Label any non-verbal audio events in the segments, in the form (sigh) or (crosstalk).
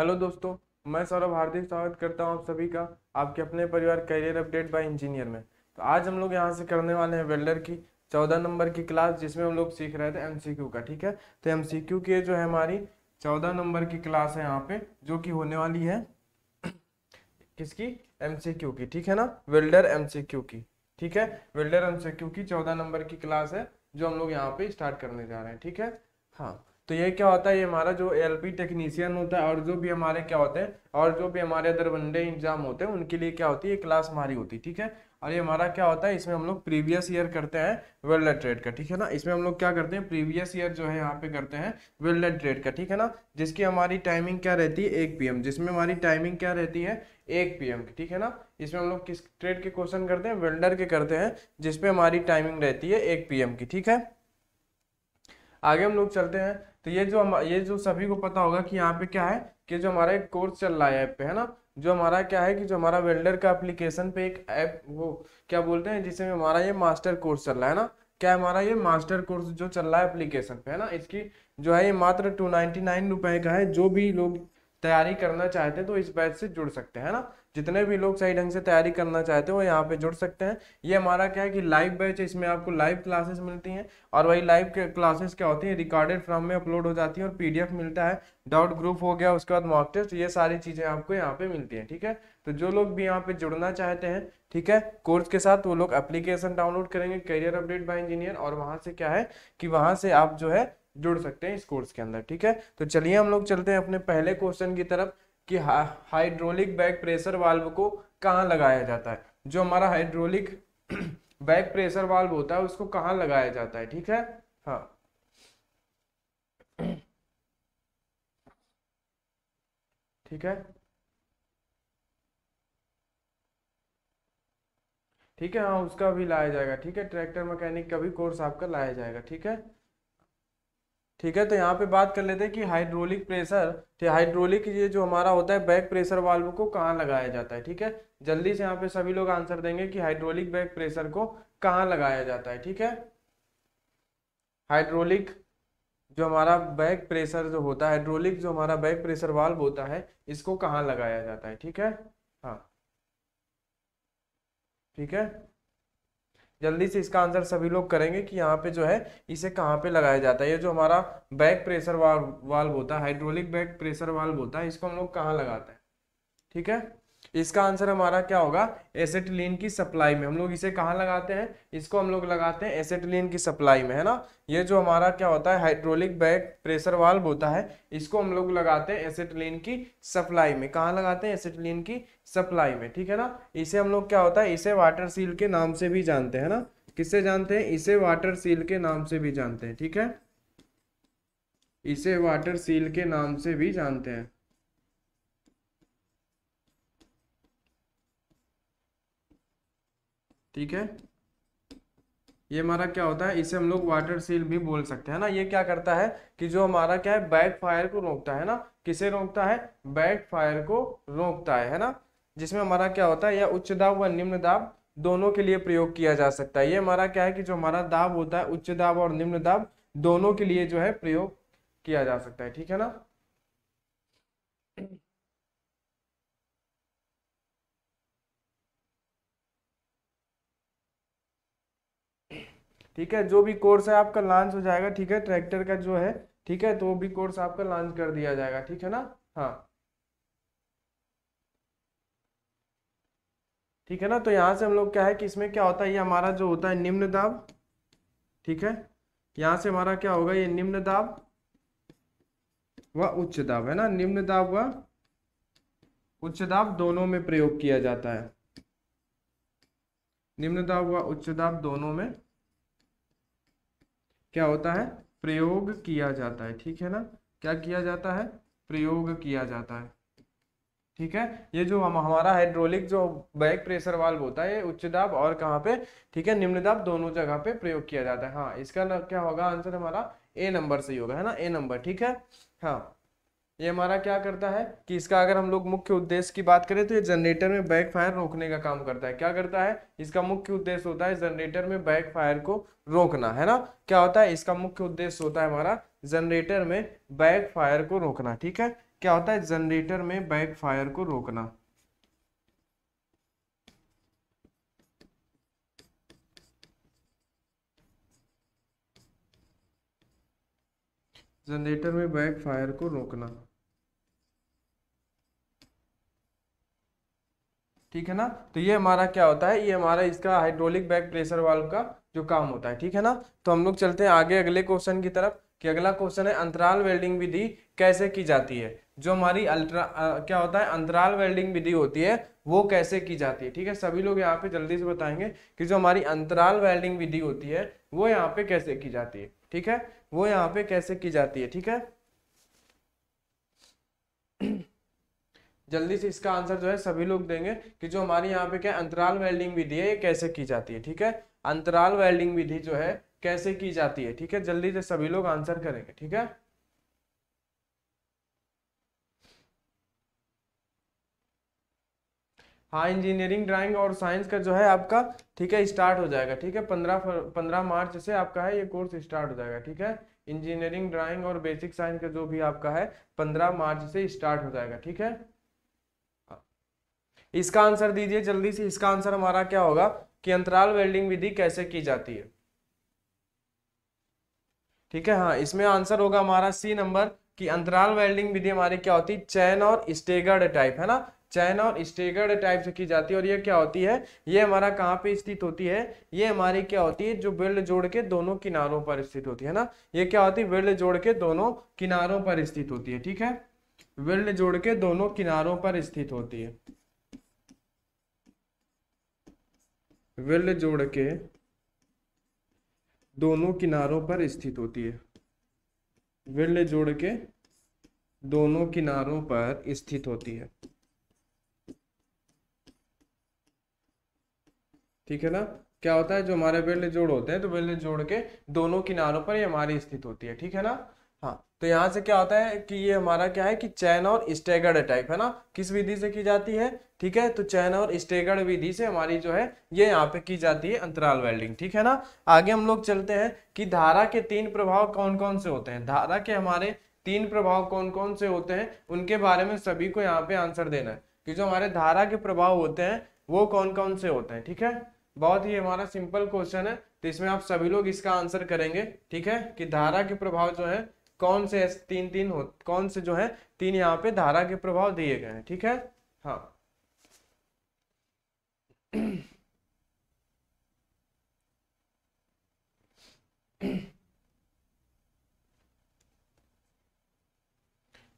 Hello दोस्तों मैं सौरभ हार्दिक स्वागत करता हूँ आप सभी का आपके अपने परिवार करियर अपडेट बाय इंजीनियर में तो आज हम लोग यहाँ से करने वाले हैं वेल्डर की चौदह नंबर की क्लास जिसमें हम लोग सीख रहे थे एमसीक्यू का ठीक है तो एमसीक्यू की जो है हमारी चौदह नंबर की क्लास है यहाँ पे जो कि होने वाली है (clears throat) किसकी एम की ठीक है ना वेल्डर एम की ठीक है वेल्डर एम की चौदह नंबर की क्लास है जो हम लोग यहाँ पे स्टार्ट करने जा रहे हैं ठीक है हाँ तो ये क्या होता है ये हमारा जो एल पी टेक्नीशियन होता है और जो भी हमारे क्या होते हैं और जो भी हमारे अदर वनडे एग्जाम होते हैं उनके लिए क्या होती है क्लास हमारी होती है ठीक है और ये हमारा क्या होता है इसमें हम लोग प्रीवियस ईयर करते हैं वेल्ड ट्रेड का ठीक है ना इसमें हम लोग क्या करते हैं प्रीवियस ईयर जो है यहाँ पे करते हैं वेल्ड ट्रेड का ठीक है ना जिसकी हमारी टाइमिंग क्या रहती है एक पीएम जिसमें हमारी टाइमिंग क्या रहती है एक एम की ठीक है ना इसमें हम लोग किस ट्रेड के क्वेश्चन करते हैं वेल्डर के करते हैं जिसपे हमारी टाइमिंग रहती है एक एम की ठीक है आगे हम लोग चलते हैं तो ये जो हम ये जो सभी को पता होगा कि यहाँ पे क्या है कि जो हमारा एक कोर्स चल रहा है ऐप पे है ना जो हमारा क्या है कि जो हमारा वेल्डर का एप्लीकेशन पे एक ऐप वो क्या बोलते हैं जिसमें हमारा ये मास्टर कोर्स चल रहा है ना क्या हमारा ये मास्टर कोर्स जो चल रहा है एप्लीकेशन पे है ना इसकी जो है ये मात्र टू नाइन्टी नाइन रुपए का है जो भी लोग तैयारी करना चाहते हैं तो इस बैच से जुड़ सकते हैं ना जितने भी लोग सही ढंग से तैयारी करना चाहते हो वो यहाँ पे जुड़ सकते हैं ये हमारा क्या है कि लाइव बैच है इसमें आपको लाइव क्लासेस मिलती हैं और वही लाइव क्लासेस क्या होती है रिकॉर्डेड फॉर्म में अपलोड हो जाती है और पीडीएफ मिलता है डाउट ग्रुप हो गया उसके बाद मॉक टेस्ट ये सारी चीज़ें आपको यहाँ पे मिलती हैं ठीक है तो जो लोग भी यहाँ पे जुड़ना चाहते हैं ठीक है कोर्स के साथ वो लोग अप्लीकेशन डाउनलोड करेंगे करियर अपडेट बाई इंजीनियर और वहाँ से क्या है कि वहाँ से आप जो है जुड़ सकते हैं इस कोर्स के अंदर ठीक है तो चलिए हम लोग चलते हैं अपने पहले क्वेश्चन की तरफ कि हाइड्रोलिक बैक प्रेशर वाल्व को कहाँ लगाया जाता है जो हमारा हाइड्रोलिक बैक प्रेशर वाल्व होता है उसको कहाँ लगाया जाता है ठीक है हाँ (clears throat) ठीक है ठीक है हाँ उसका भी लाया जाएगा ठीक है ट्रैक्टर मैकेनिक का भी कोर्स आपका लाया जाएगा ठीक है ठीक है तो यहाँ पे बात कर लेते हैं कि हाइड्रोलिक प्रेशर ठीक हाइड्रोलिक ये जो हमारा होता है बैक प्रेशर वाल्व को कहाँ लगाया जाता है ठीक है जल्दी से यहाँ पे सभी लोग आंसर देंगे कि हाइड्रोलिक बैक प्रेशर को कहाँ लगाया जाता है ठीक है हाइड्रोलिक जो हमारा बैक प्रेशर जो होता है हाइड्रोलिक जो हमारा बैक प्रेशर वाल्व होता है इसको कहाँ लगाया जाता है ठीक है हाँ ठीक है जल्दी से इसका आंसर सभी लोग करेंगे कि यहाँ पे जो है इसे कहाँ पे लगाया जाता है ये जो हमारा बैक प्रेशर वाल्व वाल्व होता है हाइड्रोलिक बैक प्रेशर वाल्व होता है इसको हम लोग कहाँ लगाते हैं ठीक है इसका आंसर हमारा क्या होगा एसेटलिन की सप्लाई में हम लोग इसे कहाँ लगाते हैं इसको हम लोग लगाते हैं एसेटलिन की सप्लाई में है ना ये जो हमारा क्या होता है हाइड्रोलिक बैग प्रेशर वाल्व होता है इसको हम लोग लगाते हैं एसेटलिन की सप्लाई में कहाँ लगाते हैं एसेटिलीन की सप्लाई में ठीक है ना इसे हम लोग क्या होता है इसे वाटर सील के नाम से भी जानते हैं ना किससे जानते हैं इसे वाटर सील के नाम से भी जानते हैं ठीक है इसे वाटर सील के नाम से भी जानते हैं ठीक है ये हमारा क्या होता है इसे हम लोग वाटर सील भी बोल सकते हैं ना ये क्या करता है कि जो हमारा क्या है बैक फायर को रोकता है ना किसे रोकता है बैक फायर को रोकता है है ना जिसमें हमारा क्या होता है या उच्च दाब व निम्न दाब दोनों के लिए प्रयोग किया जा सकता है ये हमारा क्या है कि जो हमारा दाब होता है उच्च दाब और निम्न दाब दोनों के लिए जो है प्रयोग किया जा सकता है ठीक है ना ठीक है जो भी कोर्स है आपका लॉन्च हो जाएगा ठीक है ट्रैक्टर का जो है ठीक है तो भी कोर्स आपका लॉन्च कर दिया जाएगा ठीक है ना हाँ ठीक है ना तो यहाँ से हम लोग क्या है कि इसमें क्या होता है ये हमारा जो होता है निम्न दाब ठीक है यहाँ से हमारा क्या होगा ये निम्न दाब व उच्च दाब है ना निम्न दाब व उच्च दाब दोनों में प्रयोग किया जाता है निम्न दाब व उच्च दाब दोनों में क्या होता है प्रयोग किया जाता है ठीक है ना क्या किया जाता है प्रयोग किया जाता है ठीक है ये जो हम हमारा हाइड्रोलिक जो बैक प्रेशर वाल्व होता है ये उच्च दाब और कहाँ पे ठीक है निम्न दाब दोनों जगह पे प्रयोग किया जाता है हाँ इसका क्या होगा आंसर हमारा ए नंबर से ही होगा है ना ए नंबर ठीक है हाँ ये हमारा क्या करता है कि इसका अगर हम लोग मुख्य उद्देश्य की बात करें तो ये जनरेटर में बैक फायर रोकने का काम करता है क्या करता है इसका मुख्य उद्देश्य होता है जनरेटर में बैक फायर को रोकना है ना क्या होता है इसका मुख्य उद्देश्य होता है हमारा जनरेटर में बैक फायर को रोकना ठीक है क्या होता है जनरेटर में बैक फायर को रोकना जनरेटर में बैक फायर को रोकना ठीक है ना तो ये हमारा क्या होता है ये हमारा इसका हाइड्रोलिक बैक प्रेशर वाल्व का जो काम होता है ठीक है ना तो हम लोग चलते हैं आगे अगले क्वेश्चन की तरफ कि अगला क्वेश्चन है अंतराल वेल्डिंग विधि कैसे की जाती है जो हमारी अल्ट्रा क्या होता है अंतराल वेल्डिंग विधि होती है वो कैसे की जाती है ठीक है सभी लोग यहाँ पे जल्दी से बताएंगे कि जो हमारी अंतराल वेल्डिंग विधि होती है वो यहाँ पे कैसे की जाती है ठीक है वो यहाँ पे कैसे की जाती है ठीक है जल्दी से इसका आंसर जो है सभी लोग देंगे कि जो हमारे यहाँ पे क्या अंतराल वेल्डिंग विधि है ये कैसे की जाती है ठीक है अंतराल वेल्डिंग विधि जो है कैसे की जाती है ठीक है जल्दी से सभी लोग आंसर करेंगे ठीक है हाँ इंजीनियरिंग ड्राइंग और साइंस का जो है आपका ठीक है स्टार्ट हो जाएगा ठीक है पंद्रह पंद्रह मार्च से आपका है ये कोर्स स्टार्ट हो जाएगा ठीक है इंजीनियरिंग ड्राइंग और बेसिक साइंस का जो भी आपका है पंद्रह मार्च से स्टार्ट हो जाएगा ठीक है इसका आंसर दीजिए जल्दी से इसका आंसर हमारा क्या होगा कि अंतराल वेल्डिंग विधि कैसे की जाती है ठीक है हाँ इसमें आंसर होगा हमारा सी नंबर कि अंतराल वेल्डिंग विधि हमारी क्या होती है चैन और स्टेगर्ड टाइप है ना चैन और स्टेगर्ड टाइप से की जाती है और ये क्या होती है ये हमारा कहाँ पे स्थित होती है ये हमारी क्या होती है जो वेल्ड जोड़ के दोनों किनारों पर स्थित होती है ना ये क्या होती है वेल्ड जोड़ के दोनों किनारों पर स्थित होती है ठीक है वेल्ड जोड़ के दोनों किनारों पर स्थित होती है विल जोड़ के दोनों किनारों पर स्थित होती है विल जोड़ के दोनों किनारों पर स्थित होती है ठीक है ना क्या होता है जो हमारे बेल्ट जोड़ होते हैं तो बेल्ट जोड़ के दोनों किनारों पर ही हमारी स्थित होती है ठीक है ना हाँ तो यहाँ से क्या होता है कि ये हमारा क्या है कि चैन और स्टेगर्ड टाइप है ना किस विधि से की जाती है ठीक है तो चैन और स्टेगर्ड विधि से हमारी जो है ये यहाँ पे की जाती है अंतराल वेल्डिंग ठीक है ना आगे हम लोग चलते हैं कि धारा के तीन प्रभाव कौन कौन से होते हैं धारा के हमारे तीन प्रभाव कौन कौन से होते हैं उनके बारे में सभी को यहाँ पे आंसर देना है कि जो हमारे धारा के प्रभाव होते हैं वो कौन कौन से होते हैं ठीक है बहुत ही हमारा सिंपल क्वेश्चन है तो इसमें आप सभी लोग इसका आंसर करेंगे ठीक है कि धारा के प्रभाव जो है कौन से तीन तीन हो कौन से जो है तीन यहाँ पे धारा के प्रभाव दिए गए हैं ठीक है हाँ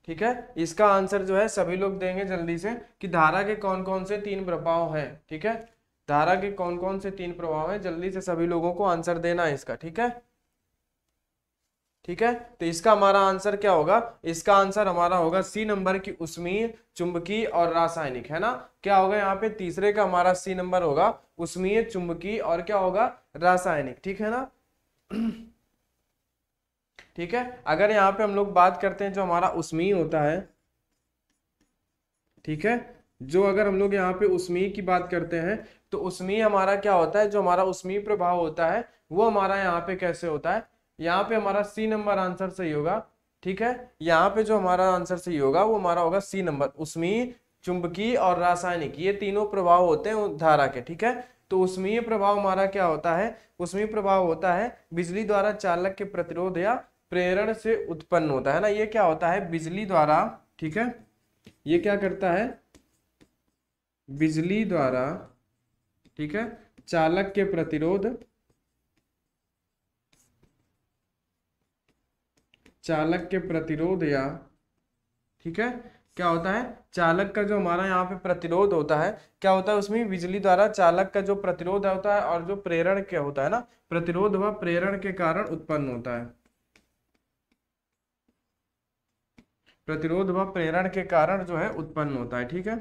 ठीक है इसका आंसर जो है सभी लोग देंगे जल्दी से कि धारा के कौन कौन से तीन प्रभाव हैं ठीक है धारा के कौन कौन से तीन प्रभाव हैं जल्दी से सभी लोगों को आंसर देना है इसका ठीक है ठीक है तो इसका हमारा आंसर क्या होगा इसका आंसर हमारा होगा सी नंबर की उष्मीय चुंबकीय और रासायनिक है ना क्या होगा यहाँ पे तीसरे का हमारा सी नंबर होगा उष्मीय चुंबकीय और क्या होगा रासायनिक ठीक है ना (clears throat) ठीक है अगर यहाँ पे हम लोग बात करते हैं जो हमारा उष्मीय होता है ठीक है जो अगर हम लोग यहाँ पे उष्मीय की बात करते हैं तो उष्मीय हमारा क्या होता है जो हमारा उष्मीय प्रभाव होता है वो हमारा यहाँ पे कैसे होता है यहाँ पे हमारा सी नंबर आंसर सही होगा ठीक है यहाँ पे जो हमारा आंसर सही होगा वो हमारा होगा सी नंबर उसमें चुंबकीय और रासायनिक ये तीनों प्रभाव होते हैं धारा के ठीक है तो उसमें प्रभाव हमारा क्या होता है उसमें प्रभाव होता है बिजली द्वारा चालक के प्रतिरोध या प्रेरण से उत्पन्न होता है ना ये क्या होता है बिजली द्वारा ठीक है ये क्या करता है बिजली द्वारा ठीक है चालक के प्रतिरोध चालक के प्रतिरोध या ठीक है क्या होता है चालक का जो हमारा यहाँ पे प्रतिरोध होता है क्या होता है उसमें बिजली द्वारा चालक का जो प्रतिरोध होता है और जो प्रेरण के होता है ना प्रतिरोध व प्रेरण के कारण उत्पन्न होता है प्रतिरोध व प्रेरण के कारण जो है उत्पन्न होता है ठीक है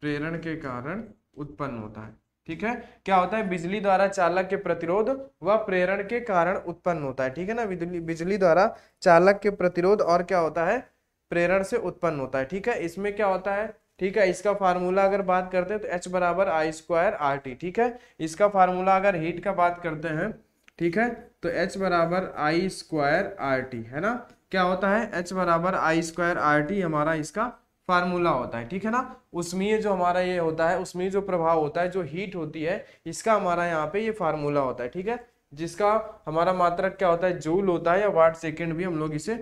प्रेरण के कारण उत्पन्न होता है ठीक है क्या होता है बिजली द्वारा चालक के प्रतिरोध व प्रेरण के कारण उत्पन्न होता है ठीक है ना बिजली द्वारा चालक के प्रतिरोध और क्या होता है प्रेरण से उत्पन्न होता है ठीक है इसमें क्या होता है ठीक है इसका फार्मूला अगर बात करते हैं तो एच बराबर आई स्क्वायर आर टी ठीक है इसका फार्मूला अगर हीट का बात करते हैं ठीक है तो एच बराबर आई स्क्वायर आर टी है ना क्या होता है एच बराबर आई स्क्वायर आर टी हमारा इसका फार्मूला होता है ठीक है ना उसमें जो हमारा ये होता है उसमें जो प्रभाव होता है जो हीट होती है इसका हमारा यहाँ पे ये फार्मूला होता है ठीक है जिसका हमारा मात्रक क्या होता है जूल होता है या वाट सेकेंड भी हम लोग इसे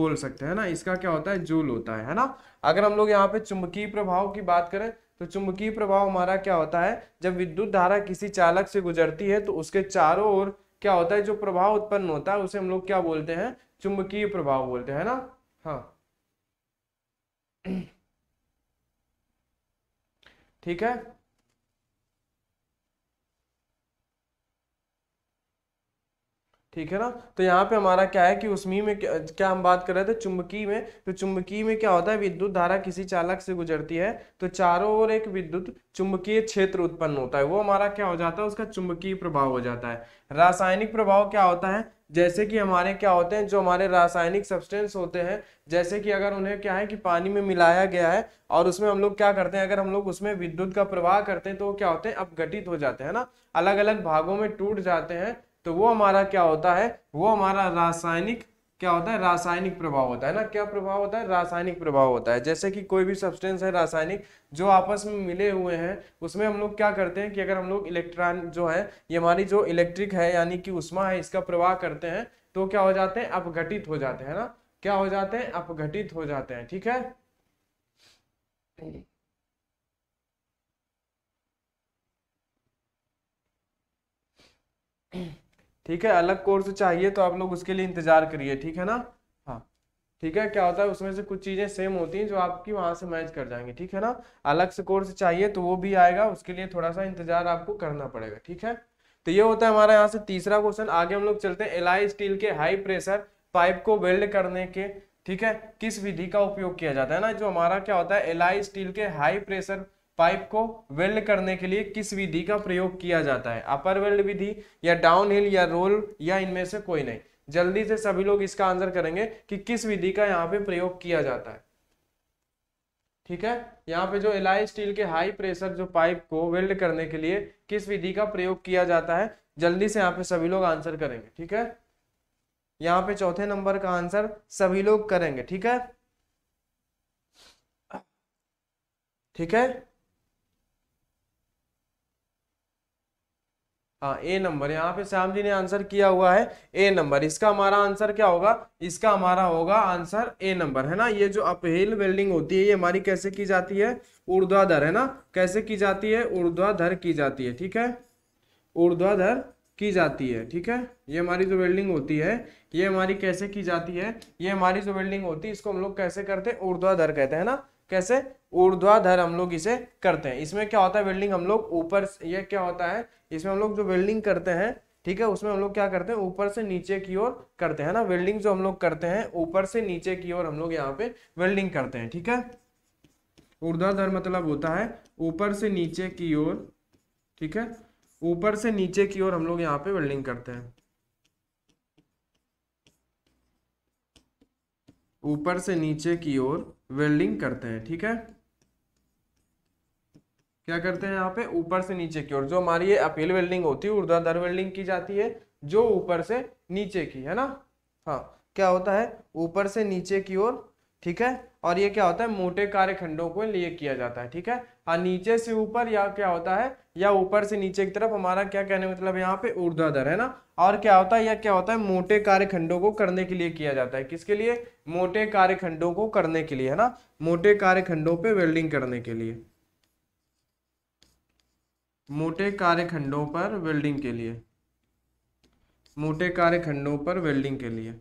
बोल सकते हैं ना इसका क्या होता है जूल होता है है ना अगर हम लोग यहाँ पे चुंबकीय प्रभाव की बात करें तो चुंबकीय प्रभाव हमारा क्या होता है जब विद्युत धारा किसी चालक से गुजरती है तो उसके चारों ओर क्या होता है जो प्रभाव उत्पन्न होता है उसे हम लोग क्या बोलते हैं चुंबकीय प्रभाव बोलते हैं ना हाँ ठीक है ठीक है ना तो यहाँ पे हमारा क्या है कि उसमी में क्या, क्या हम बात कर रहे थे चुंबकीय में तो चुंबकीय में क्या होता है विद्युत धारा किसी चालक से गुजरती है तो चारों ओर एक विद्युत चुंबकीय क्षेत्र उत्पन्न होता है वो हमारा क्या हो जाता है उसका चुंबकीय प्रभाव हो जाता है रासायनिक प्रभाव क्या होता है जैसे कि हमारे क्या होते हैं जो हमारे रासायनिक सब्सटेंस होते हैं जैसे कि अगर उन्हें क्या है कि पानी में मिलाया गया है और उसमें हम लोग क्या करते हैं अगर हम लोग उसमें विद्युत का प्रवाह करते हैं तो वो क्या होते हैं अपघटित हो जाते हैं ना अलग अलग भागों में टूट जाते हैं तो वो हमारा क्या होता है वो हमारा रासायनिक क्या होता है रासायनिक प्रभाव होता है ना क्या प्रभाव होता है रासायनिक प्रभाव होता है जैसे कि कोई भी सब्सटेंस है रासायनिक जो आपस में मिले हुए हैं उसमें हम लोग क्या करते हैं कि अगर हम लोग इलेक्ट्रॉन जो है ये हमारी जो इलेक्ट्रिक है यानी कि उष्मा है इसका प्रवाह करते हैं तो क्या हो जाते हैं अपघटित हो जाते हैं ना क्या हो जाते हैं अपघटित हो जाते हैं ठीक है ठीक है अलग कोर्स चाहिए तो आप लोग उसके लिए इंतजार करिए ठीक है ना हाँ ठीक है क्या होता है उसमें से कुछ चीज़ें सेम होती हैं जो आपकी वहां से मैच कर जाएंगे ठीक है ना अलग से कोर्स चाहिए तो वो भी आएगा उसके लिए थोड़ा सा इंतजार आपको करना पड़ेगा ठीक है तो ये होता है हमारा यहाँ से तीसरा क्वेश्चन आगे हम लोग चलते हैं एलाई स्टील के हाई प्रेशर पाइप को वेल्ड करने के ठीक है किस विधि का उपयोग किया जाता है ना जो हमारा क्या होता है एलाई स्टील के हाई प्रेशर पाइप को वेल्ड करने के लिए किस विधि का प्रयोग किया जाता है अपर वेल्ड विधि या डाउन हिल या रोल या इनमें से कोई नहीं जल्दी से सभी लोग इसका आंसर करेंगे कि किस विधि का यहाँ पे प्रयोग किया जाता है ठीक है यहाँ पे जो एलाई स्टील के हाई प्रेशर जो पाइप को वेल्ड करने के लिए किस विधि का प्रयोग किया जाता है जल्दी से यहाँ पे सभी लोग आंसर करेंगे ठीक है यहाँ पे चौथे नंबर का आंसर सभी लोग करेंगे ठीक है ठीक है हाँ ए नंबर यहाँ पे श्याम जी ने आंसर किया हुआ है ए नंबर इसका हमारा आंसर क्या होगा इसका हमारा होगा आंसर ए नंबर है ना ये जो अपहेल वेल्डिंग होती है ये हमारी कैसे की जाती है ऊर्ध्वाधर है ना कैसे की जाती है ऊर्ध्वाधर की जाती है ठीक है ऊर्ध्वाधर की जाती है ठीक है ये हमारी जो वेल्डिंग होती है ये हमारी कैसे की जाती है ये हमारी जो वेल्डिंग होती है इसको हम लोग कैसे करते हैं ऊर्ध्वाधर कहते हैं ना कैसे ऊर्ध्वाधर हम लोग इसे करते हैं इसमें क्या होता है वेल्डिंग हम लोग ऊपर ये क्या होता है इसमें हम लोग जो वेल्डिंग करते हैं ठीक है उसमें हम लोग क्या करते हैं ऊपर से नीचे की ओर करते हैं ना वेल्डिंग जो हम लोग करते हैं ऊपर से नीचे की ओर हम लोग यहाँ पे वेल्डिंग करते हैं ठीक है ऊर्धाधर मतलब होता है ऊपर से नीचे की ओर ठीक है ऊपर से नीचे की ओर हम लोग यहाँ पे वेल्डिंग करते हैं ऊपर से नीचे की ओर वेल्डिंग करते हैं ठीक है क्या करते हैं यहाँ पे ऊपर से नीचे की ओर जो हमारी ये अपील वेल्डिंग होती है ऊर्ध्वाधर वेल्डिंग की जाती है जो ऊपर से नीचे की है ना हाँ क्या होता है ऊपर से नीचे की ओर ठीक है और ये क्या होता है मोटे कार्यखंडों को लिए किया जाता है ठीक है और हाँ, नीचे से ऊपर या क्या होता है या ऊपर से नीचे की तरफ हमारा क्या कहने मतलब यहाँ पे ऊर्ध्वाधर है ना और क्या होता है या क्या होता है मोटे कार्यखंडों को करने के लिए किया जाता है किसके लिए मोटे कार्यखंडों को करने के लिए है ना मोटे कार्यखंडों पे वेल्डिंग करने के लिए मोटे कार्यखंडों पर वेल्डिंग के लिए मोटे कार्यखंडों पर वेल्डिंग के लिए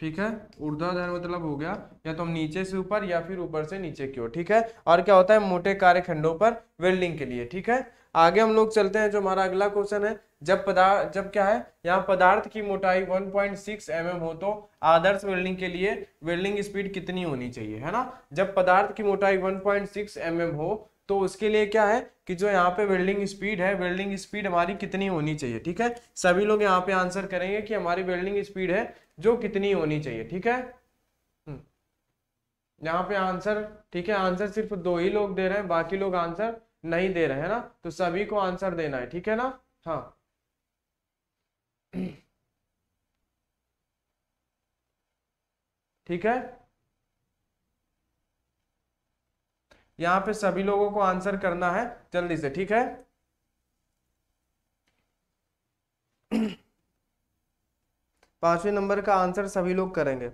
ठीक है ऊर्ध्वाधर मतलब हो गया या तो हम नीचे से ऊपर या फिर ऊपर से नीचे की ओर ठीक है और क्या होता है मोटे कार्यखंडों पर वेल्डिंग के लिए ठीक है आगे हम लोग चलते हैं जो हमारा अगला क्वेश्चन है जब पदार्थ जब क्या है यहाँ पदार्थ की मोटाई 1.6 पॉइंट mm हो तो आदर्श वेल्डिंग के लिए वेल्डिंग स्पीड कितनी होनी चाहिए है ना जब पदार्थ की मोटाई 1.6 पॉइंट mm हो तो उसके लिए क्या है कि जो यहाँ पे वेल्डिंग स्पीड है वेल्डिंग स्पीड हमारी कितनी होनी चाहिए ठीक है सभी लोग यहाँ पे आंसर करेंगे कि हमारी वेल्डिंग स्पीड है जो कितनी होनी चाहिए ठीक है हम्म। यहाँ पे आंसर ठीक है आंसर सिर्फ दो ही लोग दे रहे हैं बाकी लोग आंसर नहीं दे रहे हैं ना तो सभी को आंसर देना है ठीक है ना हाँ ठीक है यहां पे सभी लोगों को आंसर करना है जल्दी से ठीक है पांचवें नंबर का आंसर सभी लोग करेंगे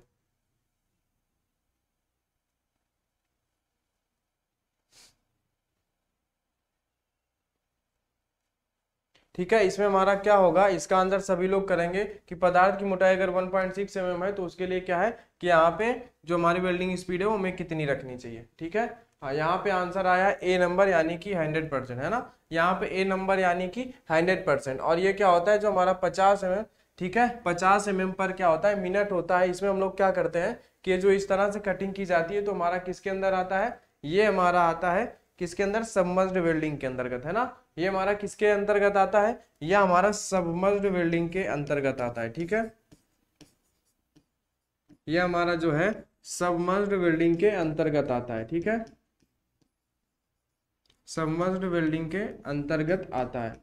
ठीक है इसमें हमारा क्या होगा इसका आंसर सभी लोग करेंगे कि पदार्थ की मोटाई अगर 1.6 पॉइंट mm है तो उसके लिए क्या है कि यहाँ पे जो हमारी वेल्डिंग स्पीड है वो हमें कितनी रखनी चाहिए ठीक है हाँ यहाँ पे आंसर आया ए नंबर यानी कि हंड्रेड परसेंट है ना यहाँ पे ए नंबर यानी कि हंड्रेड परसेंट और ये क्या होता है जो हमारा पचास एम ठीक है पचास एम पर क्या होता है मिनट होता है इसमें हम लोग क्या करते हैं कि जो इस तरह से कटिंग की जाती है तो हमारा किसके अंदर आता है ये हमारा आता है किसके अंदर सबमर्ज्ड वेल्डिंग के अंतर्गत है ना ये हमारा किसके अंतर्गत आता है यह हमारा सबमर्ज वेल्डिंग के अंतर्गत आता है ठीक है यह हमारा जो है सबमर्ज वेल्डिंग के अंतर्गत आता है ठीक है सबमर्ज वेल्डिंग के अंतर्गत आता है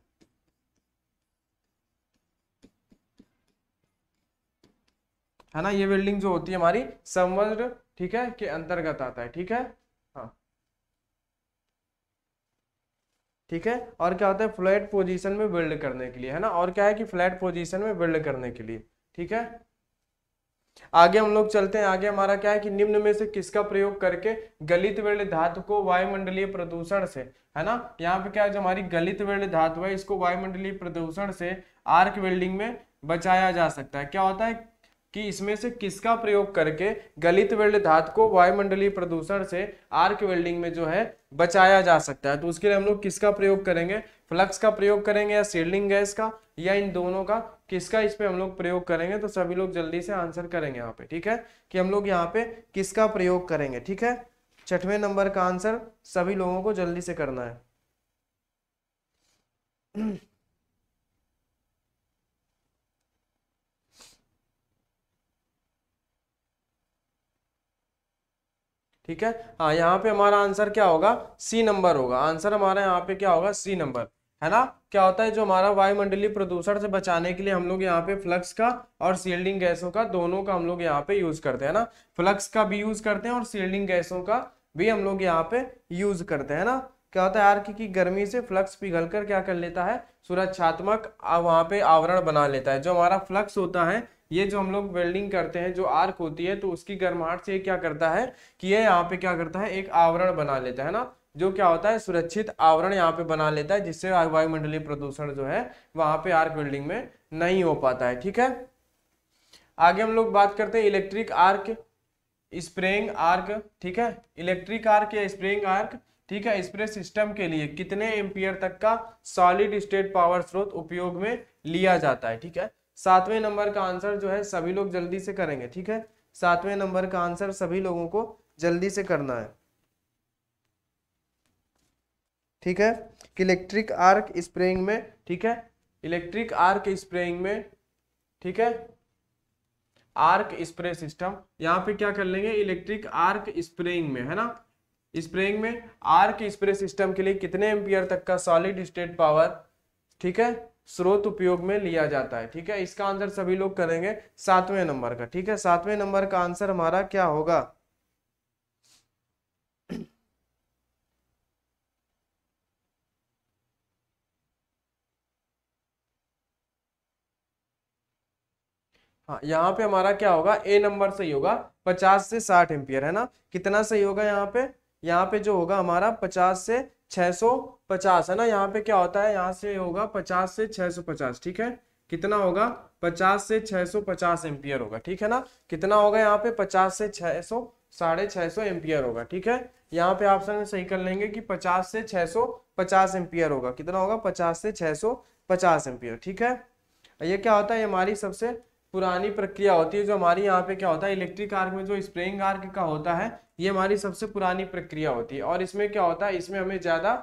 है ना ये वेल्डिंग जो होती है हमारी सबमर्ज ठीक है के अंतर्गत आता है ठीक है ठीक है और क्या होता है फ्लैट पोजीशन में बिल्ड करने के लिए है ना और क्या है कि फ्लैट पोजीशन में बिल्ड करने के लिए ठीक है आगे हम लोग चलते हैं आगे हमारा क्या है कि निम्न में से किसका प्रयोग करके गलित वेल्ड धातु को वायुमंडलीय प्रदूषण से है ना यहाँ पे क्या है जो हमारी गलित वेल्ड धातु है इसको वायुमंडलीय प्रदूषण से आर्क वेल्डिंग में बचाया जा सकता है क्या होता है कि इसमें से किसका प्रयोग करके गलित वेल्ड धातु को वायुमंडलीय प्रदूषण से आर्क वेल्डिंग में जो है बचाया जा सकता है तो उसके लिए हम लोग किसका प्रयोग करेंगे फ्लक्स का प्रयोग करेंगे या सील्डिंग गैस का या इन दोनों का किसका इस पे हम लोग प्रयोग करेंगे तो सभी लोग जल्दी से आंसर करेंगे यहाँ पे ठीक है कि हम लोग यहाँ पे किसका प्रयोग करेंगे ठीक है छठवें नंबर का आंसर सभी लोगों को जल्दी से करना है ठीक है हाँ यहाँ पे हमारा आंसर क्या होगा सी नंबर होगा आंसर हमारा यहाँ पे क्या होगा सी नंबर है ना क्या होता है जो हमारा वायुमंडलीय प्रदूषण से बचाने के लिए हम लोग यहाँ पे फ्लक्स का और सील्डिंग गैसों का दोनों का हम लोग यहाँ पे यूज करते हैं ना फ्लक्स का भी यूज करते हैं और सील्डिंग गैसों का भी हम लोग यहाँ पे यूज करते हैं ना क्या होता है यार की गर्मी से फ्लक्स पिघल कर क्या कर लेता है सुरक्षात्मक वहाँ पे आवरण बना लेता है जो हमारा फ्लक्स होता है ये जो हम लोग वेल्डिंग करते हैं जो आर्क होती है तो उसकी गर्माहट से क्या करता है कि ये यहाँ पे क्या करता है एक आवरण बना लेता है ना जो क्या होता है सुरक्षित आवरण यहाँ पे बना लेता है जिससे वायुमंडलीय प्रदूषण जो है वहां पे आर्क वेल्डिंग में नहीं हो पाता है ठीक है आगे हम लोग बात करते हैं इलेक्ट्रिक आर्क स्प्रेइंग आर्क ठीक है इलेक्ट्रिक आर्क या स्प्रेइंग आर्क ठीक है स्प्रे सिस्टम के लिए कितने एम्पियर तक का सॉलिड स्टेट पावर स्रोत उपयोग में लिया जाता है ठीक है सातवें नंबर का आंसर जो है सभी लोग जल्दी से करेंगे ठीक है सातवें नंबर का आंसर सभी लोगों को जल्दी से करना है ठीक है इलेक्ट्रिक आर्क स्प्रेइंग में ठीक है इलेक्ट्रिक आर्क स्प्रेइंग में ठीक है आर्क स्प्रे सिस्टम यहाँ पे क्या कर लेंगे इलेक्ट्रिक आर्क स्प्रेइंग में है ना स्प्रेइंग में आर्क स्प्रे सिस्टम के लिए कितने एम्पियर तक का सॉलिड स्टेट पावर ठीक है स्रोत उपयोग में लिया जाता है ठीक है इसका आंसर सभी लोग करेंगे सातवें नंबर का ठीक है सातवें नंबर का आंसर हमारा क्या होगा हाँ यहाँ पे हमारा क्या होगा ए नंबर सही होगा पचास से साठ एम्पियर है ना कितना सही होगा यहाँ पे यहाँ पे जो होगा हमारा पचास से छह सौ पचास है ना यहाँ पे क्या होता है यहाँ से होगा पचास से छह सौ पचास ठीक है कितना होगा पचास से छह सौ पचास एम्पियर होगा ठीक है ना कितना होगा यहाँ पे पचास से छह सौ साढ़े छह सौ एम्पियर होगा ठीक है यहाँ पे आप सही कर लेंगे कि पचास से छह सौ पचास एम्पियर होगा कितना होगा पचास से छह सौ पचास एम्पियर ठीक है ये क्या होता है हमारी सबसे पुरानी प्रक्रिया होती है जो हमारी यहाँ पे क्या होता है इलेक्ट्रिक आर्क में जो स्प्रिंग आर्क का होता है ये हमारी सबसे पुरानी प्रक्रिया होती है और इसमें क्या होता है इसमें हमें ज्यादा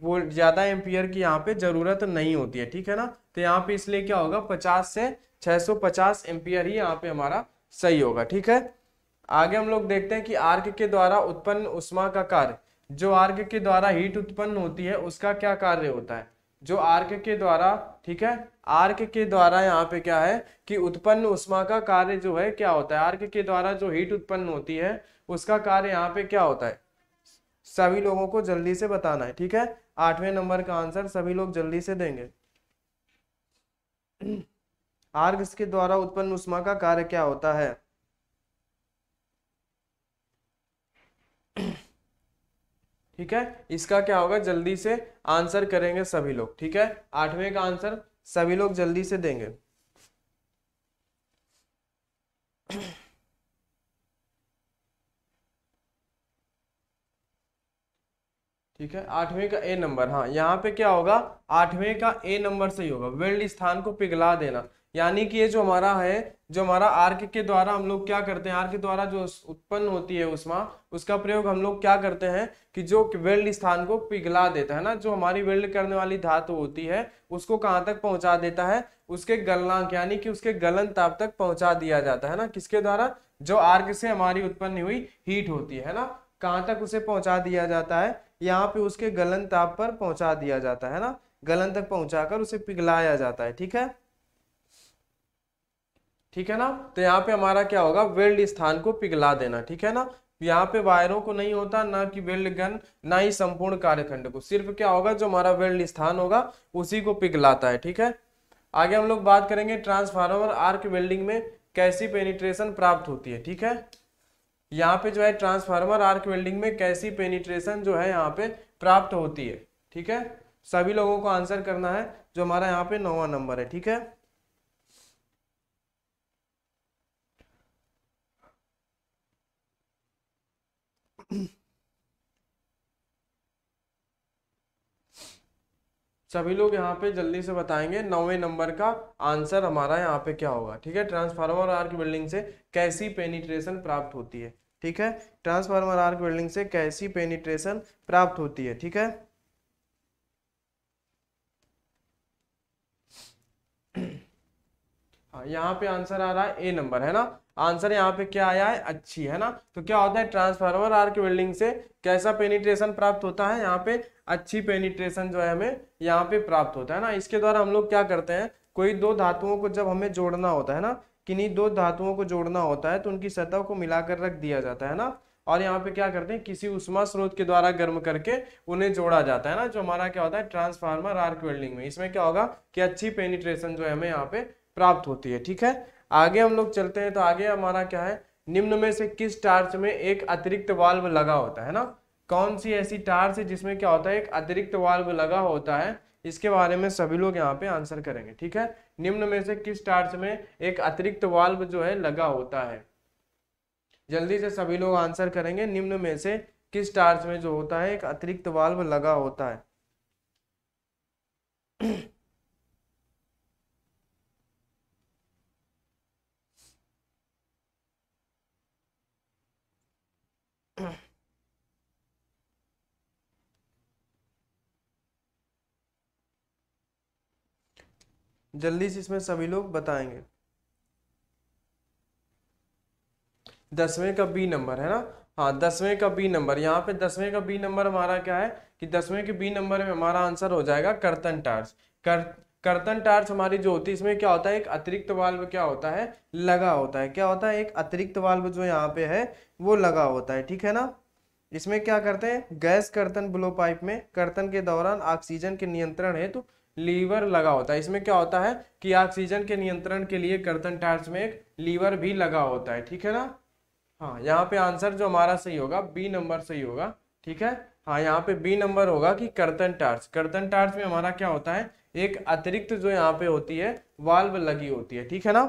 वो ज़्यादा एम्पियर की यहाँ पे ज़रूरत नहीं होती है ठीक है ना तो यहाँ पे इसलिए क्या होगा पचास से 650 एम्पियर ही यहाँ पे हमारा सही होगा ठीक है आगे हम लोग देखते हैं कि आर्क के द्वारा उत्पन्न उष्मा का कार्य जो आर्क के द्वारा हीट उत्पन्न होती है उसका क्या कार्य होता है जो आर्क के द्वारा ठीक है आर्क के द्वारा यहाँ पे क्या है कि उत्पन्न उष्मा का कार्य जो है क्या होता है आर्क के द्वारा जो हीट उत्पन्न होती है उसका कार्य यहाँ पे क्या होता है सभी लोगों को जल्दी से बताना है ठीक है आठवें नंबर का आंसर सभी लोग जल्दी से देंगे आर्ग के द्वारा उत्पन्न उष्मा का कार्य क्या होता है ठीक है इसका क्या होगा जल्दी से आंसर करेंगे सभी लोग ठीक है आठवें का आंसर सभी लोग जल्दी से देंगे ठीक है आठवें का ए नंबर हाँ यहाँ पे क्या होगा आठवें का ए नंबर सही होगा वेल्ड स्थान को पिघला देना यानी कि ये जो हमारा है जो हमारा आर्क के द्वारा हम लोग क्या करते हैं आर्क के द्वारा जो उत्पन्न होती है उष्मा उसका प्रयोग हम लोग क्या करते हैं कि जो वेल्ड स्थान को पिघला देता है ना जो हमारी वेल्ड करने वाली धातु होती है उसको कहाँ तक पहुंचा देता है उसके गलनांक यानी कि उसके गलन ताप तक पहुंचा दिया जाता है ना किसके द्वारा जो आर्क से हमारी उत्पन्न हुई हीट होती है ना कहाँ तक उसे पहुंचा दिया जाता है यहाँ पे उसके गलन ताप पर पहुंचा दिया जाता है ना गलन तक पहुंचाकर उसे पिघलाया जाता है ठीक है ठीक है ना तो यहाँ पे हमारा क्या होगा वेल्ड स्थान को पिघला देना ठीक है ना यहाँ पे वायरों को नहीं होता ना कि वेल्ड गन ना ही संपूर्ण कार्यखंड को सिर्फ क्या होगा जो हमारा वेल्ड स्थान होगा उसी को पिघलाता है ठीक है आगे हम लोग बात करेंगे ट्रांसफार्मर आर्क वेल्डिंग में कैसी पेनिट्रेशन प्राप्त होती है ठीक है यहाँ पे जो है ट्रांसफार्मर आर्क वेल्डिंग में कैसी पेनिट्रेशन जो है यहाँ पे प्राप्त होती है ठीक है सभी लोगों को आंसर करना है जो हमारा यहाँ पे नौवा नंबर है ठीक है सभी लोग यहाँ पे जल्दी से बताएंगे नौवे नंबर का आंसर हमारा यहाँ पे क्या होगा ठीक है ट्रांसफार्मर आर्क बिल्डिंग से कैसी पेनिट्रेशन प्राप्त होती है ठीक है ट्रांसफार्मर आर्क वेल्डिंग से कैसी पेनिट्रेशन प्राप्त होती है ठीक है (clears throat) हाँ, यहाँ पे आंसर आ रहा है ए नंबर है ना आंसर यहाँ पे क्या आया है अच्छी है ना तो क्या होता है ट्रांसफार्मर आर्क वेल्डिंग से कैसा पेनिट्रेशन प्राप्त होता है यहाँ पे अच्छी पेनिट्रेशन जो है हमें यहाँ पे प्राप्त होता है ना इसके द्वारा हम लोग क्या करते हैं कोई दो धातुओं को जब हमें जोड़ना होता है ना किन्हीं दो धातुओं को जोड़ना होता है तो उनकी सतह को मिलाकर रख दिया जाता है ना और यहाँ पे क्या करते हैं किसी उष्मा स्रोत के द्वारा गर्म करके उन्हें जोड़ा जाता है ना जो हमारा क्या होता है ट्रांसफार्मर आर्क वेल्डिंग में इसमें क्या होगा कि अच्छी पेनिट्रेशन जो है हमें यहाँ पे प्राप्त होती है ठीक है आगे हम लोग चलते हैं तो आगे हमारा क्या है निम्न में से किस टार्च में एक अतिरिक्त वाल्व लगा होता है ना कौन सी ऐसी टार्च है जिसमें क्या होता है एक अतिरिक्त वाल्व लगा होता है इसके बारे में सभी लोग यहाँ पे आंसर करेंगे ठीक है निम्न में से किस टार्च में एक अतिरिक्त वाल्व जो है लगा होता है जल्दी से सभी लोग आंसर करेंगे निम्न में से किस टार्च में जो होता है एक अतिरिक्त वाल्व लगा होता है (clears throat) जल्दी से इसमें सभी लोग बताएंगे दसवें का बी नंबर है ना हाँ दसवें का बी नंबर यहाँ पे दसवें का बी नंबर हमारा क्या है कि दसवें के बी नंबर में हमारा आंसर हो जाएगा करतन टार्च कर करतन टार्च हमारी जो होती है इसमें क्या होता है एक अतिरिक्त वाल्व क्या होता है लगा होता है क्या होता है एक अतिरिक्त वाल्व जो यहाँ पे है वो लगा होता है ठीक है ना इसमें क्या करते हैं गैस करतन ब्लो पाइप में करतन के दौरान ऑक्सीजन के नियंत्रण हेतु तो लीवर लगा होता है इसमें क्या होता है कि ऑक्सीजन के नियंत्रण के लिए गर्दन टायर्स में एक लीवर भी लगा होता है ठीक है ना हाँ यहाँ पे आंसर जो हमारा सही होगा बी नंबर सही होगा ठीक है हाँ यहाँ पे बी नंबर होगा कि कर्तन टार्च कर्तन टार्च में हमारा क्या होता है एक अतिरिक्त जो यहाँ पे होती है वाल्व लगी होती है ठीक है ना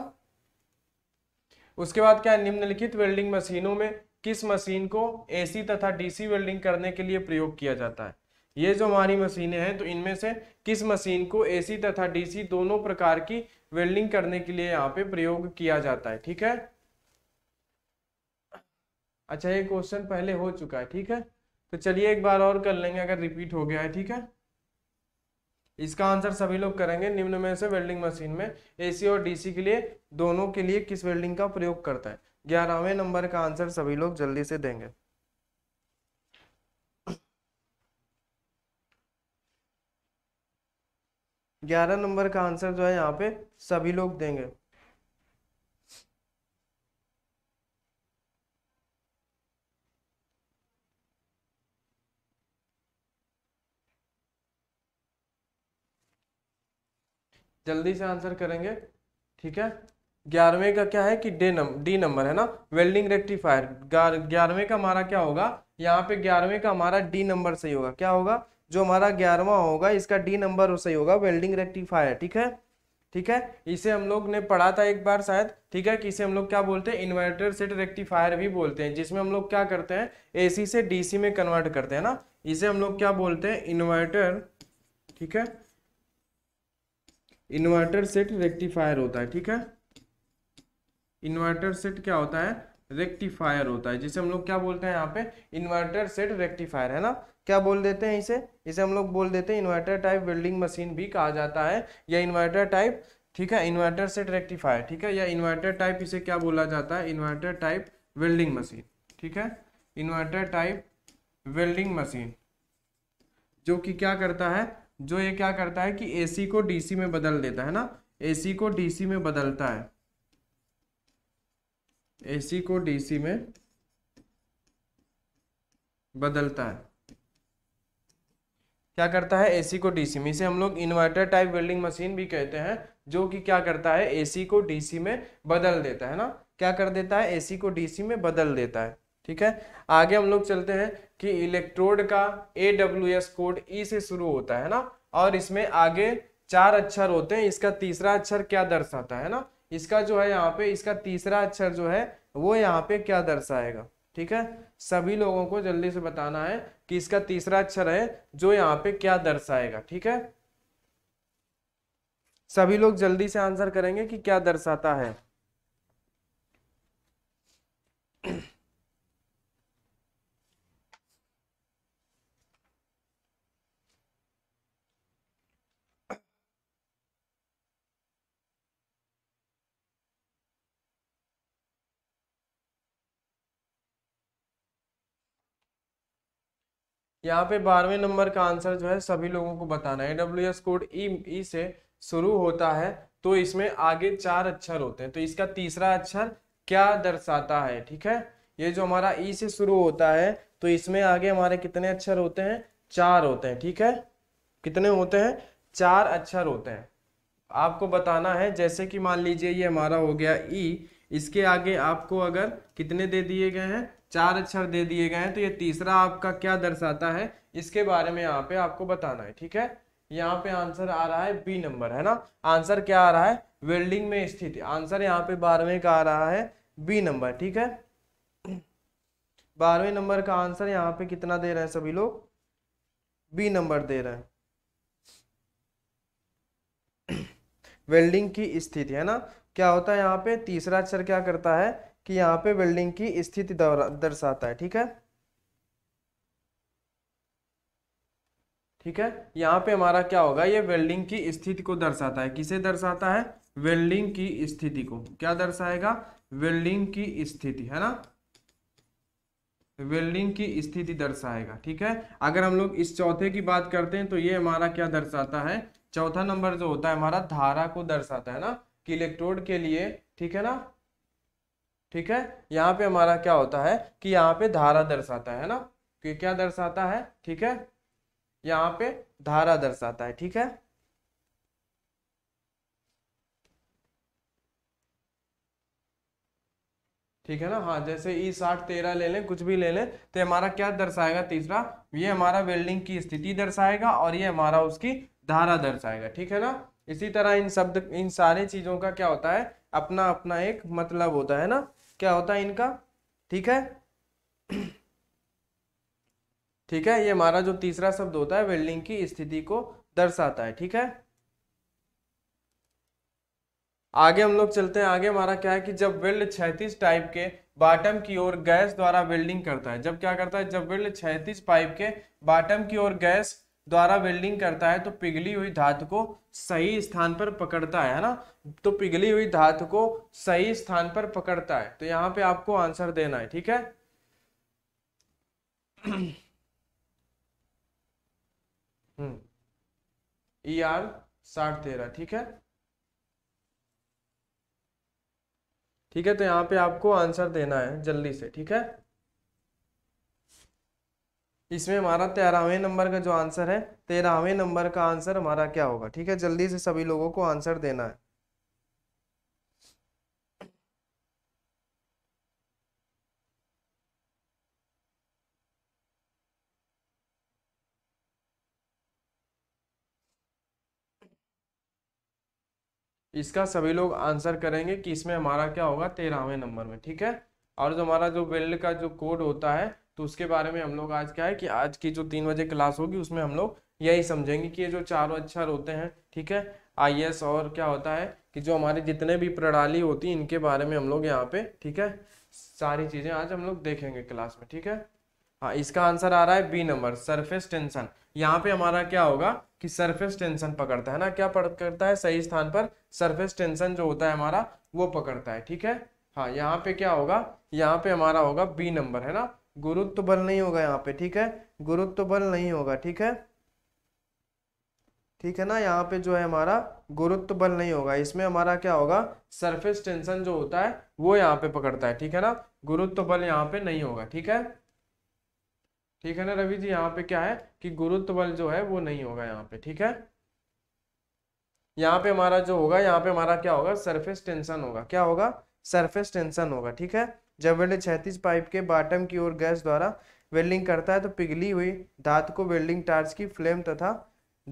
उसके बाद क्या है निम्नलिखित वेल्डिंग मशीनों में किस मशीन को एसी तथा डीसी वेल्डिंग करने के लिए प्रयोग किया जाता है ये जो हमारी मशीनें हैं तो इनमें से किस मशीन को एसी तथा डीसी दोनों प्रकार की वेल्डिंग करने के लिए यहाँ पे प्रयोग किया जाता है ठीक है अच्छा ये क्वेश्चन पहले हो चुका है ठीक है तो चलिए एक बार और कर लेंगे अगर रिपीट हो गया है ठीक है इसका आंसर सभी लोग करेंगे निम्न में से वेल्डिंग मशीन में एसी और डीसी के लिए दोनों के लिए किस वेल्डिंग का प्रयोग करता है ग्यारहवें नंबर का आंसर सभी लोग जल्दी से देंगे ग्यारह नंबर का आंसर जो है यहाँ पे सभी लोग देंगे जल्दी से आंसर करेंगे ठीक है ग्यारहवें का क्या है कि डे नंबर डी नंबर है ना वेल्डिंग रेक्टिफायर ग्यारहवें का हमारा क्या होगा यहाँ पे ग्यारहवें का हमारा डी नंबर सही होगा क्या होगा जो हमारा ग्यारहवा होगा इसका डी नंबर सही होगा वेल्डिंग रेक्टिफायर ठीक है ठीक है इसे हम लोग ने पढ़ा था एक बार शायद ठीक है कि इसे हम लोग क्या बोलते हैं इन्वर्टर सेट रेक्टिफायर भी बोलते हैं जिसमें हम लोग क्या करते हैं एसी से डीसी में कन्वर्ट करते हैं ना इसे हम लोग क्या बोलते हैं इन्वर्टर ठीक है इन्वर्टर सेट रेक्टिफायर होता है ठीक है इन्वर्टर सेट क्या होता है रेक्टिफायर होता है जिसे हम लोग क्या बोलते हैं यहाँ पे इन्वर्टर सेट रेक्टिफायर है ना क्या बोल देते हैं इसे इसे हम लोग बोल देते हैं इन्वर्टर टाइप वेल्डिंग मशीन भी कहा जाता है या इन्वर्टर टाइप ठीक है इन्वर्टर सेट रेक्टिफायर ठीक है या इन्वर्टर टाइप इसे क्या बोला जाता है इन्वर्टर टाइप वेल्डिंग मशीन ठीक है इन्वर्टर टाइप वेल्डिंग मशीन जो कि क्या करता है जो ये क्या करता है कि एसी को डीसी में बदल देता है ना एसी को डीसी में बदलता है एसी को डीसी में बदलता है क्या करता है एसी को डीसी में इसे हम लोग इन्वर्टर टाइप वेल्डिंग मशीन भी कहते हैं जो कि क्या करता है एसी को डीसी में बदल देता है ना क्या कर देता है एसी को डीसी में बदल देता है ठीक है आगे हम लोग चलते हैं कि इलेक्ट्रोड का A W S code E से शुरू होता है ना और इसमें आगे चार अक्षर होते हैं इसका तीसरा अक्षर क्या दर्शाता है ना इसका जो है यहाँ पे इसका तीसरा अक्षर जो है वो यहाँ पे क्या दर्शाएगा ठीक है सभी लोगों को जल्दी से बताना है कि इसका तीसरा अक्षर है जो यहाँ पे क्या दर्शाएगा ठीक है सभी लोग जल्दी से आंसर करेंगे कि क्या दर्शाता है यहाँ पे बारहवें नंबर का आंसर जो है सभी लोगों को बताना है W S code E E से शुरू होता है तो इसमें आगे चार अक्षर होते हैं तो इसका तीसरा अक्षर क्या दर्शाता है ठीक है ये जो हमारा ई e से शुरू होता है तो इसमें आगे हमारे कितने अक्षर होते हैं चार होते हैं ठीक है कितने होते हैं चार अक्षर होते हैं आपको बताना है जैसे कि मान लीजिए ये हमारा हो गया ई e, इसके आगे आपको अगर कितने दे दिए गए हैं चार अक्षर दे दिए गए हैं तो ये तीसरा आपका क्या दर्शाता है इसके बारे में यहाँ पे आपको बताना है ठीक है यहाँ पे आंसर आ रहा है बी नंबर है ना आंसर क्या आ रहा है वेल्डिंग में स्थित आंसर यहाँ पे बारहवें का आ रहा है बी नंबर ठीक है बारहवें नंबर का आंसर यहाँ पे कितना दे रहे हैं सभी लोग बी नंबर दे रहे हैं (clears throat) वेल्डिंग की स्थिति है ना क्या होता है यहाँ पे तीसरा अक्षर क्या करता है कि यहाँ पे वेल्डिंग की स्थिति दर्शाता है ठीक है ठीक है यहाँ पे हमारा क्या होगा ये वेल्डिंग की स्थिति को दर्शाता है किसे दर्शाता है वेल्डिंग की स्थिति को क्या दर्शाएगा वेल्डिंग की स्थिति है ना वेल्डिंग की स्थिति दर्शाएगा ठीक है अगर हम लोग इस चौथे की बात करते हैं तो ये हमारा क्या दर्शाता है चौथा नंबर जो होता है हमारा धारा को दर्शाता है ना कि इलेक्ट्रोड के लिए ठीक है ना ठीक है यहाँ पे हमारा क्या होता है कि यहाँ पे धारा दर्शाता है ना कि क्या दर्शाता है ठीक है यहाँ पे धारा दर्शाता है ठीक है ठीक है ना हाँ जैसे ई e साठ तेरह ले लें कुछ भी ले लें तो हमारा क्या दर्शाएगा तीसरा ये हमारा वेल्डिंग की स्थिति दर्शाएगा और ये हमारा उसकी धारा दर्शाएगा ठीक है ना इसी तरह इन शब्द इन सारे चीज़ों का क्या होता है अपना अपना एक मतलब होता है ना क्या होता है इनका ठीक है ठीक है ये हमारा जो तीसरा शब्द होता है वेल्डिंग की स्थिति को दर्शाता है ठीक है आगे हम लोग चलते हैं आगे हमारा क्या है कि जब वेल्ड छैतीस टाइप के बाटम की ओर गैस द्वारा वेल्डिंग करता है जब क्या करता है जब वेल्ड छैतीस पाइप के बाटम की ओर गैस द्वारा वेल्डिंग करता है तो पिघली हुई धातु को सही स्थान पर पकड़ता है ना तो पिघली हुई धातु को सही स्थान पर पकड़ता है तो यहाँ पे आपको आंसर देना है ठीक है ई हम्म। आर e साठ तेरह ठीक है ठीक है तो यहाँ पे आपको आंसर देना है जल्दी से ठीक है इसमें हमारा तेरहवें नंबर का जो आंसर है तेरहवें नंबर का आंसर हमारा क्या होगा ठीक है जल्दी से सभी लोगों को आंसर देना है इसका सभी लोग आंसर करेंगे कि इसमें हमारा क्या होगा तेरहवें नंबर में ठीक है और जो हमारा जो बेल्ट का जो कोड होता है तो उसके बारे में हम लोग आज क्या है कि आज की जो तीन बजे क्लास होगी उसमें हम लोग यही समझेंगे कि ये जो चारों अक्षर होते हैं ठीक है आई और क्या होता है कि जो हमारे जितने भी प्रणाली होती है इनके बारे में हम लोग यहाँ पे ठीक है सारी चीज़ें आज हम लोग देखेंगे क्लास में ठीक है हाँ इसका आंसर आ रहा है बी नंबर सरफेस टेंशन यहाँ पे हमारा क्या होगा कि सरफेस टेंशन पकड़ता है ना क्या पकड़ता है सही स्थान पर सरफेस टेंशन जो होता है हमारा वो पकड़ता है ठीक है हाँ यहाँ पे क्या होगा यहाँ पे हमारा होगा बी नंबर है ना गुरुत्व बल नहीं होगा यहाँ पे ठीक है गुरुत्व बल नहीं होगा ठीक है ठीक है ना यहाँ पे जो है हमारा गुरुत्व बल नहीं होगा इसमें हमारा क्या होगा सरफेस टेंशन जो होता है वो यहाँ पे पकड़ता है ठीक है ना गुरुत्व बल यहाँ पे नहीं होगा ठीक है ठीक है ना रवि जी यहाँ पे क्या है कि गुरुत्व बल जो है वो नहीं होगा यहाँ पे ठीक है यहाँ पे हमारा जो होगा यहाँ पे हमारा क्या होगा सरफेस टेंशन होगा क्या होगा सरफेस टेंशन होगा ठीक है जब वेल्ड क्षैतिज पाइप के बॉटम की ओर गैस द्वारा वेल्डिंग करता है तो पिघली हुई धातु को वेल्डिंग टार्च की फ्लेम तथा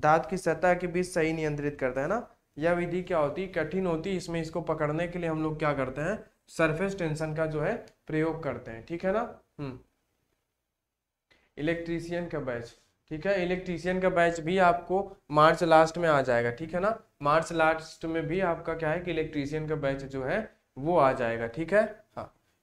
धातु की सतह के बीच सही नियंत्रित करता है ना यह विधि क्या होती है कठिन होती है इसमें इसको पकड़ने के लिए हम लोग क्या करते हैं सरफेस टेंशन का जो है प्रयोग करते हैं ठीक है ना हम्म इलेक्ट्रीशियन का बैच ठीक है इलेक्ट्रीशियन का बैच भी आपको मार्च लास्ट में आ जाएगा ठीक है ना मार्च लास्ट में भी आपका क्या है कि इलेक्ट्रीशियन का बैच जो है वो आ जाएगा ठीक है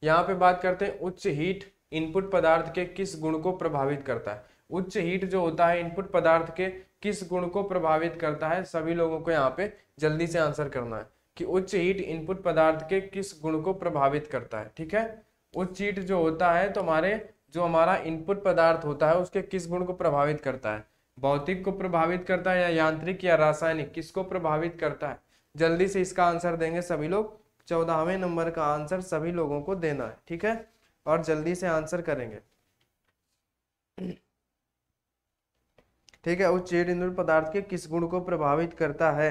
यहाँ पे बात करते हैं उच्च हीट इनपुट पदार्थ के किस गुण को प्रभावित करता है उच्च हीट जो होता है इनपुट पदार्थ के किस गुण को प्रभावित करता है सभी लोगों को यहाँ पे जल्दी से आंसर करना है कि उच्च हीट इनपुट पदार्थ के किस गुण को प्रभावित करता है ठीक है उच्च हीट जो होता है तो हमारे जो हमारा इनपुट पदार्थ होता है उसके किस गुण को प्रभावित करता है भौतिक को प्रभावित करता है या यांत्रिक या रासायनिक किसको प्रभावित करता है जल्दी से इसका आंसर देंगे सभी लोग चौदहवें नंबर का आंसर सभी लोगों को देना है ठीक है और जल्दी से आंसर करेंगे ठीक है उच्च इंद्र पदार्थ के किस गुण को प्रभावित करता है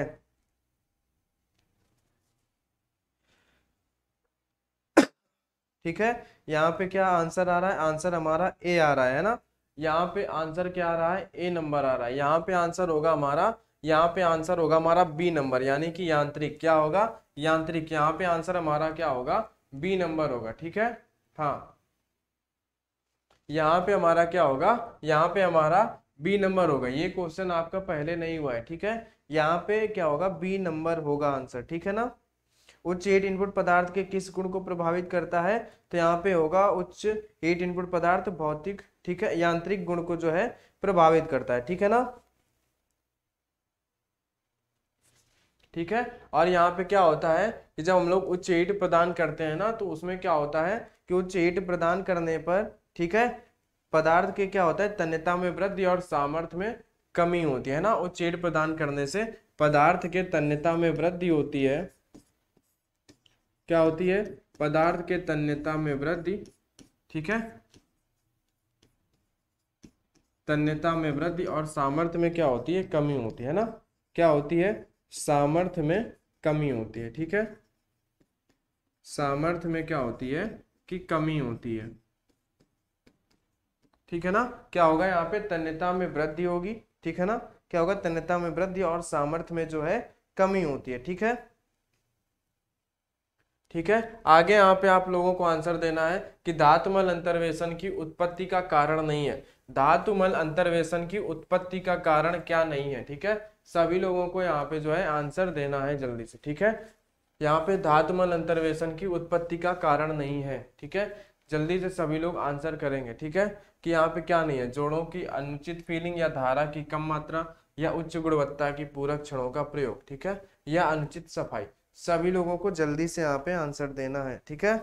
ठीक है यहाँ पे क्या आंसर आ रहा है आंसर हमारा ए आ रहा है ना यहाँ पे आंसर क्या आ रहा है ए नंबर आ रहा है यहाँ पे आंसर होगा हमारा यहाँ पे आंसर होगा हमारा बी नंबर यानी कि यांत्रिक क्या होगा यांत्रिक यहाँ पे आंसर हमारा क्या होगा बी नंबर होगा ठीक है हाँ यहाँ पे हमारा क्या होगा यहाँ पे हमारा बी नंबर होगा ये क्वेश्चन आपका पहले नहीं हुआ है ठीक है यहाँ पे क्या होगा बी नंबर होगा आंसर ठीक है ना उच्च एट इनपुट पदार्थ के किस गुण को प्रभावित करता है तो यहाँ पे होगा उच्च एट इनपुट पदार्थ भौतिक ठीक है यांत्रिक गुण को जो है प्रभावित करता है ठीक है ना ठीक है और यहाँ पे क्या होता है कि जब हम लोग उच्च ईट प्रदान करते हैं ना तो उसमें क्या होता है कि उच्च ईट प्रदान करने पर ठीक है पदार्थ के क्या होता है तन्यता में वृद्धि और सामर्थ्य में कमी होती है ना उच्च ईट प्रदान करने से पदार्थ के तन्यता में वृद्धि होती है क्या होती है पदार्थ के तन्यता में वृद्धि ठीक है तन्यता में वृद्धि और सामर्थ्य में क्या होती है कमी होती है ना क्या होती है सामर्थ्य में कमी होती है ठीक है सामर्थ्य में क्या होती है कि कमी होती है ठीक है ना क्या होगा यहाँ पे तन्यता में वृद्धि होगी ठीक है ना क्या होगा तन्यता में वृद्धि और सामर्थ्य में जो है कमी होती है ठीक है ठीक है आगे यहाँ पे आप लोगों को आंसर देना है कि धातुमल अंतर्वेशन की उत्पत्ति का कारण नहीं है धातुमल अंतर्वेशन की उत्पत्ति का कारण क्या नहीं है ठीक है सभी लोगों को यहाँ पे जो है आंसर देना है जल्दी से ठीक है यहाँ पे धातुमल अंतर्वेशन की उत्पत्ति का कारण नहीं है ठीक है जल्दी से सभी लोग आंसर करेंगे ठीक है कि यहाँ पे क्या नहीं है जोड़ों की अनुचित फीलिंग या धारा की कम मात्रा या उच्च गुणवत्ता की पूरक क्षणों का प्रयोग ठीक है या अनुचित सफाई सभी लोगों को जल्दी से यहाँ पे आंसर देना है ठीक है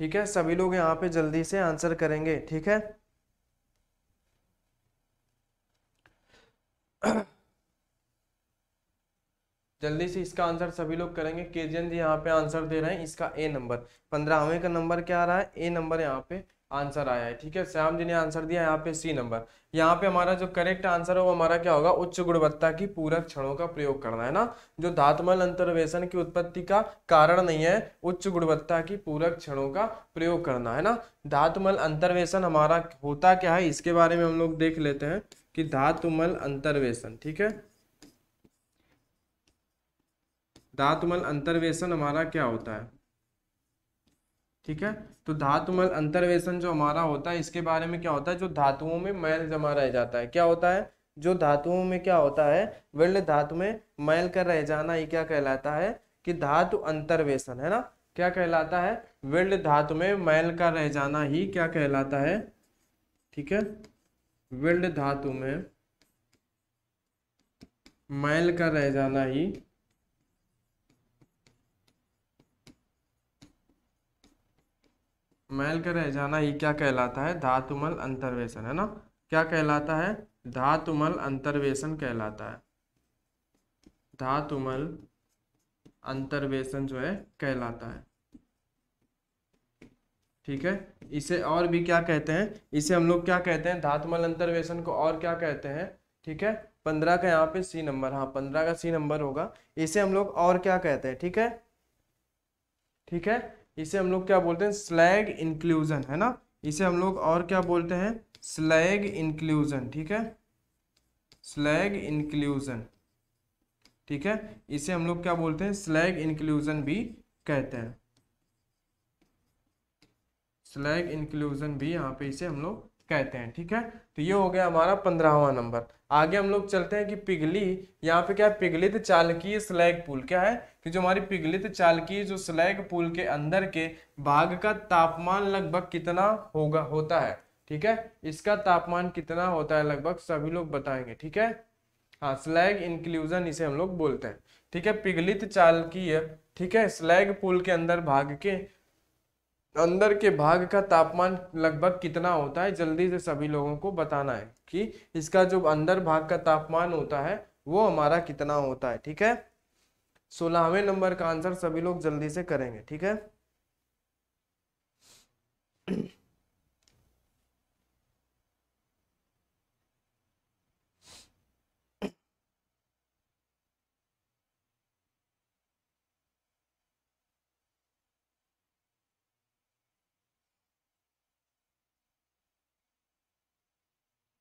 ठीक है सभी लोग यहाँ पे जल्दी से आंसर करेंगे ठीक है (clears throat) जल्दी से इसका आंसर सभी लोग करेंगे केजन जी यहाँ पे आंसर दे रहे हैं इसका ए नंबर पंद्रहवें का नंबर क्या आ रहा है ए नंबर यहाँ पे आंसर आया है ठीक है श्याम जी ने आंसर दिया यहाँ पे सी नंबर यहाँ पे हमारा जो करेक्ट आंसर है वो हमारा क्या होगा उच्च गुणवत्ता की पूरक क्षणों का प्रयोग करना है ना जो धातमल अंतर्वेशन की उत्पत्ति का कारण नहीं है उच्च गुणवत्ता की पूरक क्षणों का प्रयोग करना है ना धातुमल अंतर्वेशन हमारा होता क्या है इसके बारे में हम लोग देख लेते हैं कि धातुमल अंतर्वेशन ठीक है धातुमल अंतर्वेशन हमारा क्या होता है ठीक है तो धातु मल अंतर्वेशन जो हमारा होता है इसके बारे में क्या होता है जो धातुओं में मैल जमा रह जाता है क्या होता है जो धातुओं में क्या होता है वेल्ड धातु में मैल कर रह जाना ये क्या कहलाता है कि धातु अंतर्वेशन है ना क्या कहलाता है वेल्ड धातु में मैल का रह जाना ही क्या कहलाता है ठीक है वेल्ड धातु में मैल का रह जाना ही मैल का रह जाना ही क्या कहलाता है धातुमल अंतर्वेशन है ना क्या कहलाता है धातुमल अंतर्वेशन कहलाता है धातुमल अंतर्वेशन जो है कहलाता है ठीक है इसे और भी क्या कहते हैं इसे हम लोग क्या कहते हैं धातुमल अंतर्वेशन को और क्या कहते हैं ठीक है पंद्रह का यहाँ पे सी नंबर हाँ पंद्रह का सी नंबर होगा इसे हम लोग और क्या कहते हैं ठीक है ठीक है इसे हम लोग क्या बोलते हैं स्लैग इंक्लूजन है ना इसे हम लोग और क्या बोलते हैं स्लैग इंक्लूजन ठीक है स्लैग इंक्लूजन ठीक है इसे हम लोग क्या बोलते हैं स्लैग इंक्लूजन भी कहते हैं स्लैग इंक्लूजन भी यहाँ पे इसे हम लोग कहते हैं ठीक है तो ये हो गया हमारा पंद्रहवा नंबर आगे हम लोग चलते हैं कि पिघली यहाँ पे क्या है पिघलित चालकीय स्लैग पुल क्या है कि जो हमारी पिघलित चालकीय जो स्लैग पुल के अंदर के भाग का तापमान लगभग कितना होगा होता है ठीक है इसका तापमान कितना होता है लगभग सभी लोग बताएंगे ठीक है हाँ स्लैग इंक्लूजन इसे हम लोग बोलते हैं ठीक है पिघलित चालकीय ठीक है स्लैग पुल के अंदर भाग के अंदर के भाग का तापमान लगभग कितना होता है जल्दी से सभी लोगों को बताना है कि इसका जो अंदर भाग का तापमान होता है वो हमारा कितना होता है ठीक है सोलहवें नंबर का आंसर सभी लोग जल्दी से करेंगे ठीक है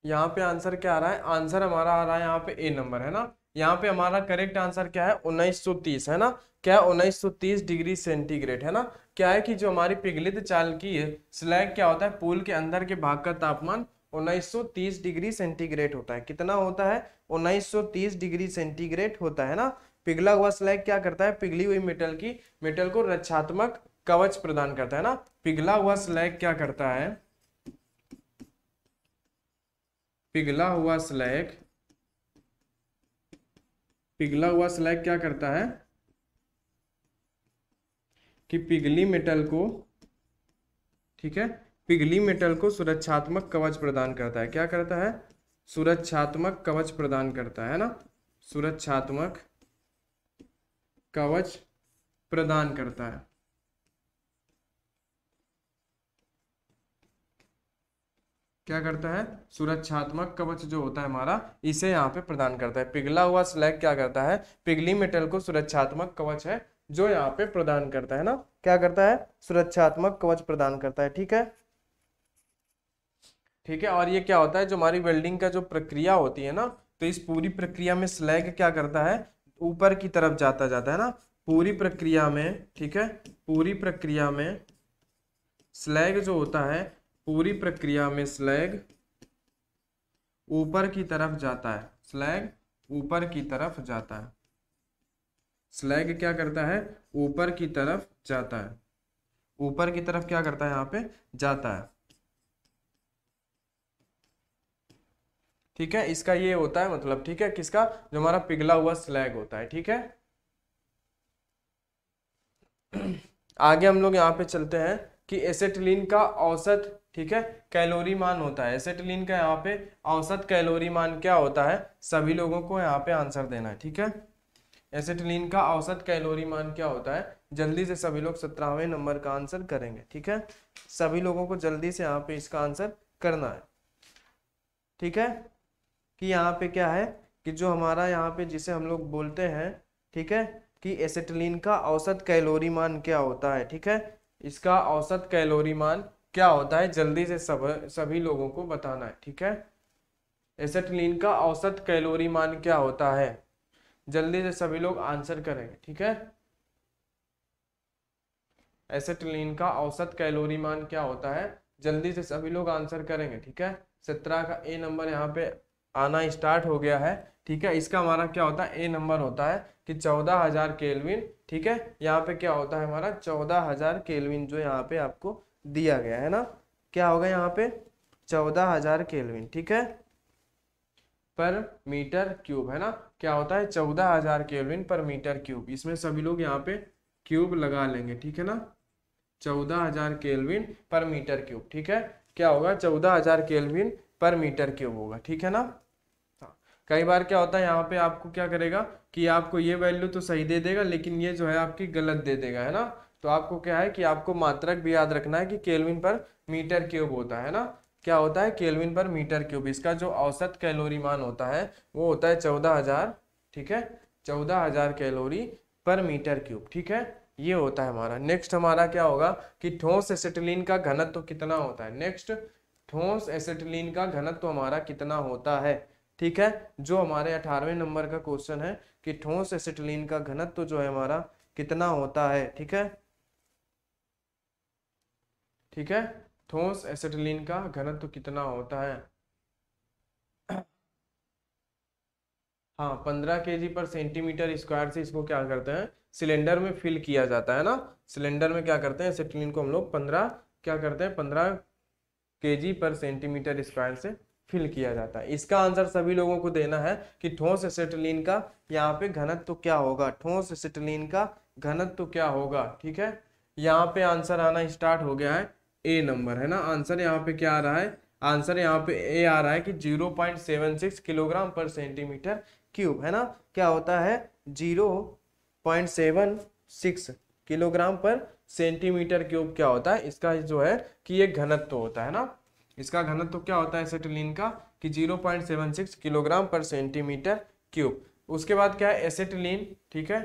यहाँ पे आंसर क्या आ रहा है आंसर हमारा आ रहा है यहाँ पे ए नंबर है ना यहाँ पे हमारा करेक्ट आंसर क्या है उन्नीस है ना क्या है उन्नीस डिग्री सेंटीग्रेड है ना क्या है कि जो हमारी पिघलित चाल की है स्लैग क्या होता है पूल के अंदर के भाग का तापमान 1930 डिग्री सेंटीग्रेड होता है कितना होता है 1930 डिग्री सेंटीग्रेड होता है ना पिघला हुआ स्लैग क्या करता है पिघली हुई मेटल की मेटल को रक्षात्मक कवच प्रदान करता है ना पिघला हुआ स्लैग क्या करता है पिघला हुआ स्लैग पिघला हुआ स्लैग क्या करता है कि पिघली मेटल को ठीक है पिघली मेटल को सुरक्षात्मक कवच प्रदान करता है क्या करता है सुरक्षात्मक कवच प्रदान करता है ना सुरक्षात्मक कवच प्रदान करता है क्या करता है सुरक्षात्मक कवच जो होता है हमारा इसे यहाँ पे प्रदान करता है पिघला हुआ स्लैग क्या करता है पिघली मेटल को सुरक्षात्मक कवच है जो यहाँ पे प्रदान करता है ना क्या करता है सुरक्षात्मक कवच प्रदान करता है ठीक है ठीक है और ये क्या होता है जो हमारी वेल्डिंग का जो प्रक्रिया होती है ना तो इस पूरी प्रक्रिया में स्लैग क्या करता है ऊपर की तरफ जाता जाता है ना पूरी प्रक्रिया में ठीक है पूरी प्रक्रिया में स्लैग जो होता है पूरी प्रक्रिया में स्लैग ऊपर की तरफ जाता है स्लैग ऊपर की तरफ जाता है स्लैग क्या करता है ऊपर की तरफ जाता है ऊपर की तरफ क्या करता है यहां पे जाता है ठीक है इसका ये होता है मतलब ठीक है किसका जो हमारा पिघला हुआ स्लैग होता है ठीक है (clears throat) आगे हम लोग यहां पे चलते हैं कि एसेटिलीन का औसत ठीक है कैलोरी मान होता है एसेटिलीन का यहाँ पे औसत कैलोरी मान क्या होता है सभी लोगों को यहाँ पे आंसर देना है ठीक है एसेटिलीन का औसत कैलोरी मान क्या होता है जल्दी से सभी लोग सत्रहवें नंबर का आंसर करेंगे ठीक है सभी लोगों को जल्दी से यहाँ पे इसका आंसर करना है ठीक है कि यहाँ पे क्या है कि जो हमारा यहाँ पे जिसे हम लोग बोलते हैं ठीक है कि एसेटिलीन का औसत कैलोरी मान क्या होता है ठीक है इसका औसत कैलोरी मान क्या होता है जल्दी से सब सभी लोगों को बताना है ठीक है एसेटलिन का औसत कैलोरी मान क्या होता है जल्दी से सभी लोग आंसर करेंगे ठीक है एसेटिलीन का औसत कैलोरी मान क्या होता है जल्दी से सभी लोग आंसर करेंगे ठीक है सत्रह का ए नंबर यहाँ पे आना स्टार्ट हो गया है ठीक है इसका हमारा क्या होता है ए नंबर होता है कि चौदह हजार केलविन ठीक है यहाँ पे क्या होता है हमारा चौदह हजार केलविन जो यहाँ पे आपको दिया गया है ना क्या होगा यहाँ पे चौदह हजार केलविन ठीक है पर मीटर क्यूब है ना क्या होता है चौदह हजार केलविन पर मीटर क्यूब इसमें सभी लोग यहाँ पे क्यूब लगा लेंगे ठीक है ना चौदह हजार केलविन पर मीटर क्यूब ठीक है क्या होगा चौदह हजार केलविन पर मीटर क्यूब होगा ठीक है ना हाँ। कई बार क्या होता है यहाँ पे आपको क्या करेगा कि आपको ये वैल्यू तो सही दे देगा लेकिन ये जो है आपकी गलत दे देगा है ना तो आपको क्या है कि आपको मात्रक भी याद रखना है कि केल्विन पर मीटर क्यूब होता है ना क्या होता है केल्विन पर मीटर क्यूब इसका जो औसत कैलोरी मान होता है वो होता है चौदह हजार ठीक है चौदह हजार कैलोरी पर मीटर क्यूब ठीक है ये होता है हमारा नेक्स्ट हमारा क्या होगा कि ठोस एसिटिलीन का घनत्व तो कितना होता है नेक्स्ट ठोस एसिटिलीन का घनत्व तो हमारा कितना होता है ठीक है जो हमारे अठारहवें नंबर का क्वेश्चन है कि ठोस एसिटिलीन का घनत्व तो जो है हमारा कितना होता है ठीक है ठीक है ठोस एसेटलिन का घनत्व कितना होता है हाँ पंद्रह के जी पर सेंटीमीटर स्क्वायर से इसको क्या करते हैं सिलेंडर में फिल किया जाता है ना सिलेंडर में क्या करते हैं एसेटिलीन को हम लोग पंद्रह क्या करते हैं पंद्रह के जी पर सेंटीमीटर स्क्वायर से फिल किया जाता है इसका आंसर सभी लोगों को देना है कि ठोस एसेटिलीन का यहाँ पे घनत्व तो क्या होगा ठोस एसेटिलीन का घनत्व तो क्या होगा ठीक है यहाँ पे आंसर आना स्टार्ट हो गया है ए नंबर है ना आंसर यहाँ पे क्या आ रहा है आंसर यहाँ पे ए आ रहा है कि zero point seven six kilogram per centimetre cube है ना क्या होता है zero point seven six kilogram per centimetre cube क्या होता है इसका जो है कि ये घनत्व तो होता है ना इसका घनत्व तो क्या होता है एसेटिलीन का कि 0.76 किलोग्राम पर सेंटीमीटर क्यूब उसके बाद क्या है एसेटिलीन ठीक है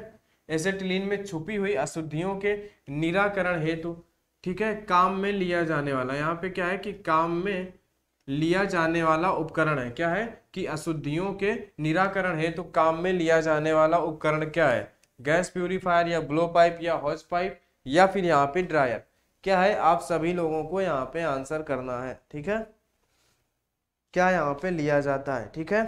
एसेटिलीन में छुपी हुई अशुद्धियों के निराकरण हेतु ठीक है काम में लिया जाने वाला यहाँ पे क्या है कि काम में लिया जाने वाला उपकरण है क्या है कि अशुद्धियों के निराकरण है तो काम में लिया जाने वाला उपकरण क्या है गैस प्यूरिफायर या ब्लो पाइप या हॉज पाइप या फिर यहाँ पे ड्रायर क्या है आप सभी लोगों को यहाँ पे आंसर करना है ठीक है क्या यहाँ पे लिया जाता है ठीक है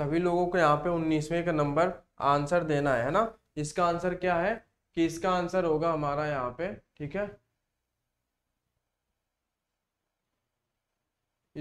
सभी लोगों को यहाँ पे उन्नीसवें का नंबर आंसर देना है ना इसका आंसर क्या है कि इसका आंसर होगा हमारा यहाँ पे ठीक है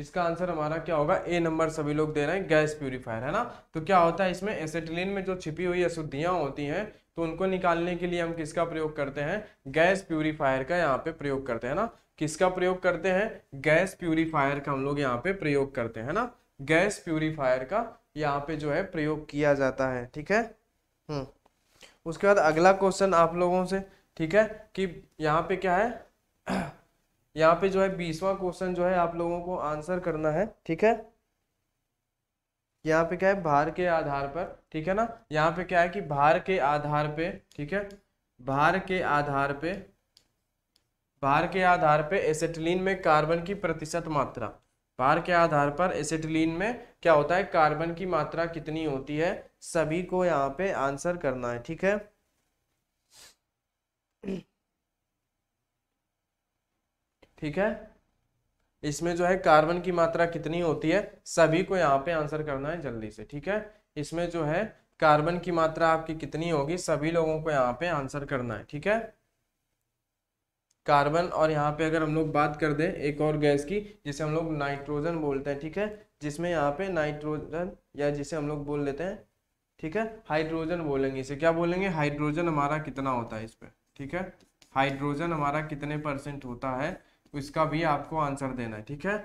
इसका आंसर हमारा क्या होगा ए नंबर सभी लोग दे रहे हैं गैस प्यूरिफायर है ना तो क्या होता है इसमें एसेटिलीन में जो छिपी हुई अशुद्धियाँ होती हैं तो उनको निकालने के लिए हम किसका प्रयोग करते हैं गैस प्यूरिफायर का यहाँ पे प्रयोग करते हैं ना किसका प्रयोग करते हैं गैस प्यूरिफायर का हम लोग यहाँ पे प्रयोग करते हैं ना गैस प्यूरिफायर का यहाँ पे जो है प्रयोग किया जाता है ठीक है हम्म। उसके बाद अगला क्वेश्चन आप लोगों से ठीक है कि यहाँ पे क्या है (clears throat) यहाँ पे जो है बीसवा क्वेश्चन जो है आप लोगों को आंसर करना है ठीक है यहाँ पे क्या है भार के आधार पर ठीक है ना यहाँ पे क्या है कि भार के आधार पे ठीक है भार के आधार पे भार के आधार पे एसेटिलीन में कार्बन की प्रतिशत मात्रा भार के आधार पर एसिटिलीन में क्या होता है कार्बन की मात्रा कितनी होती है सभी को यहाँ पे आंसर करना है ठीक है ठीक है इसमें जो है कार्बन की मात्रा कितनी होती है सभी को यहाँ पे आंसर करना है जल्दी से ठीक है इसमें जो है कार्बन की मात्रा आपकी कितनी होगी सभी लोगों को यहाँ पे आंसर करना है ठीक है कार्बन और यहाँ पे अगर हम लोग बात कर दें एक और गैस की जिसे हम लोग नाइट्रोजन बोलते हैं ठीक है जिसमें यहाँ पे नाइट्रोजन या जिसे हम लोग बोल लेते हैं ठीक है हाइड्रोजन बोलेंगे इसे क्या बोलेंगे हाइड्रोजन हमारा कितना होता है इस पर ठीक है हाइड्रोजन हमारा कितने परसेंट होता है इसका भी आपको आंसर देना है ठीक है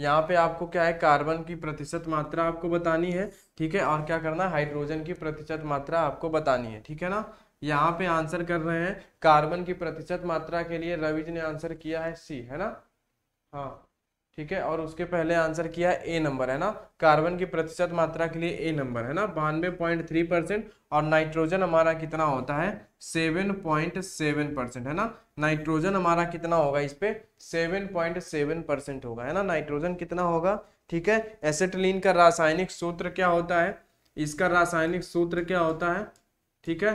यहाँ पे आपको क्या है कार्बन की प्रतिशत मात्रा आपको बतानी है ठीक है और क्या करना है हाइड्रोजन की प्रतिशत मात्रा आपको बतानी है ठीक है ना यहाँ पे आंसर कर रहे हैं कार्बन की प्रतिशत मात्रा के लिए रविज ने आंसर किया है सी है ना हाँ ठीक है और उसके पहले आंसर किया है ए नंबर है ना कार्बन की प्रतिशत मात्रा के लिए ए नंबर है ना बानवे पॉइंट थ्री परसेंट और नाइट्रोजन हमारा कितना होता है सेवन पॉइंट सेवन परसेंट है ना नाइट्रोजन हमारा कितना होगा इस पे सेवन पॉइंट सेवन परसेंट होगा है ना नाइट्रोजन कितना होगा ठीक है एसेटलिन का रासायनिक सूत्र क्या होता है इसका रासायनिक सूत्र क्या होता है ठीक है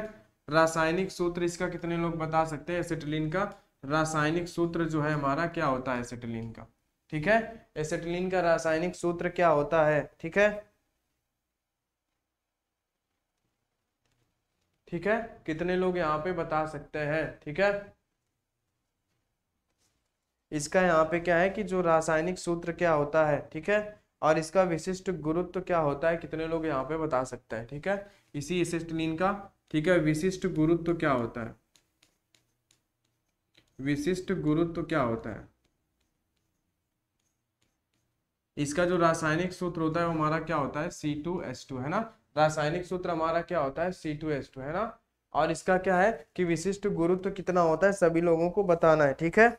रासायनिक सूत्र इसका कितने लोग बता सकते हैं एसेटिलीन का रासायनिक सूत्र जो है हमारा क्या होता है एसेटिलीन का ठीक है एसेटिलीन का रासायनिक सूत्र क्या होता है ठीक है ठीक है कितने लोग यहाँ पे बता सकते हैं ठीक है इसका यहाँ पे क्या है कि जो रासायनिक सूत्र क्या होता है ठीक है और इसका विशिष्ट गुरुत्व तो क्या होता है कितने लोग यहाँ पे बता सकते हैं ठीक है इसी एसेटिलीन का ठीक है विशिष्ट गुरुत्व तो क्या होता है विशिष्ट गुरुत्व तो क्या होता है इसका जो रासायनिक सूत्र होता है वो हमारा क्या होता है सी टू एस टू है ना रासायनिक सूत्र हमारा क्या होता है सी टू एस टू है ना और इसका क्या है कि विशिष्ट गुरुत्व तो कितना होता है सभी लोगों को बताना है ठीक है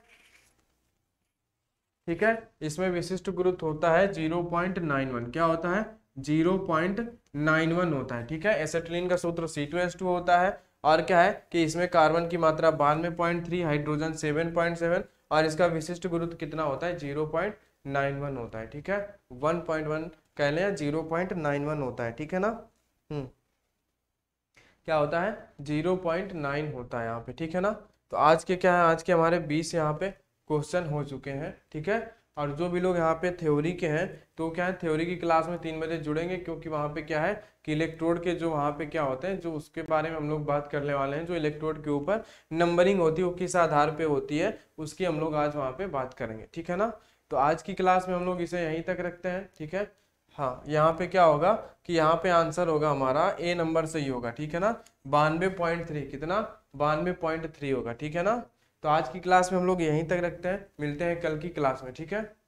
ठीक है इसमें विशिष्ट गुरुत्व होता है जीरो पॉइंट नाइन वन क्या होता है जीरो पॉइंट नाइन वन होता है ठीक है एसेटिलीन का सूत्र सी टू एस टू होता है और क्या है कि इसमें कार्बन की मात्रा बानवे point three hydrogen seven point seven और इसका विशिष्ट गुरुत्व कितना होता है जीरो पॉइंट नाइन वन होता है ठीक है वन पॉइंट वन कह लें जीरो पॉइंट नाइन वन होता है ठीक है ना हम्म क्या होता है जीरो पॉइंट नाइन होता है यहाँ पे ठीक है ना तो आज के क्या है आज के हमारे बीस यहाँ पे क्वेश्चन हो चुके हैं ठीक है और जो भी लोग यहाँ पे थ्योरी के हैं तो क्या है थ्योरी की क्लास में तीन बजे जुड़ेंगे क्योंकि वहाँ पे क्या है कि इलेक्ट्रोड के जो वहाँ पे क्या होते हैं जो उसके बारे में हम लोग बात करने वाले हैं जो इलेक्ट्रोड के ऊपर नंबरिंग होती है वो किस आधार पे होती है उसकी हम लोग आज वहाँ पे बात करेंगे ठीक है ना तो आज की क्लास में हम लोग इसे यहीं तक रखते हैं ठीक है हाँ यहाँ पे क्या होगा कि यहाँ पे आंसर होगा हमारा ए नंबर से ही होगा ठीक है ना बानवे पॉइंट थ्री कितना बानवे पॉइंट थ्री होगा ठीक है ना तो आज की क्लास में हम लोग यहीं तक रखते हैं मिलते हैं कल की क्लास में ठीक है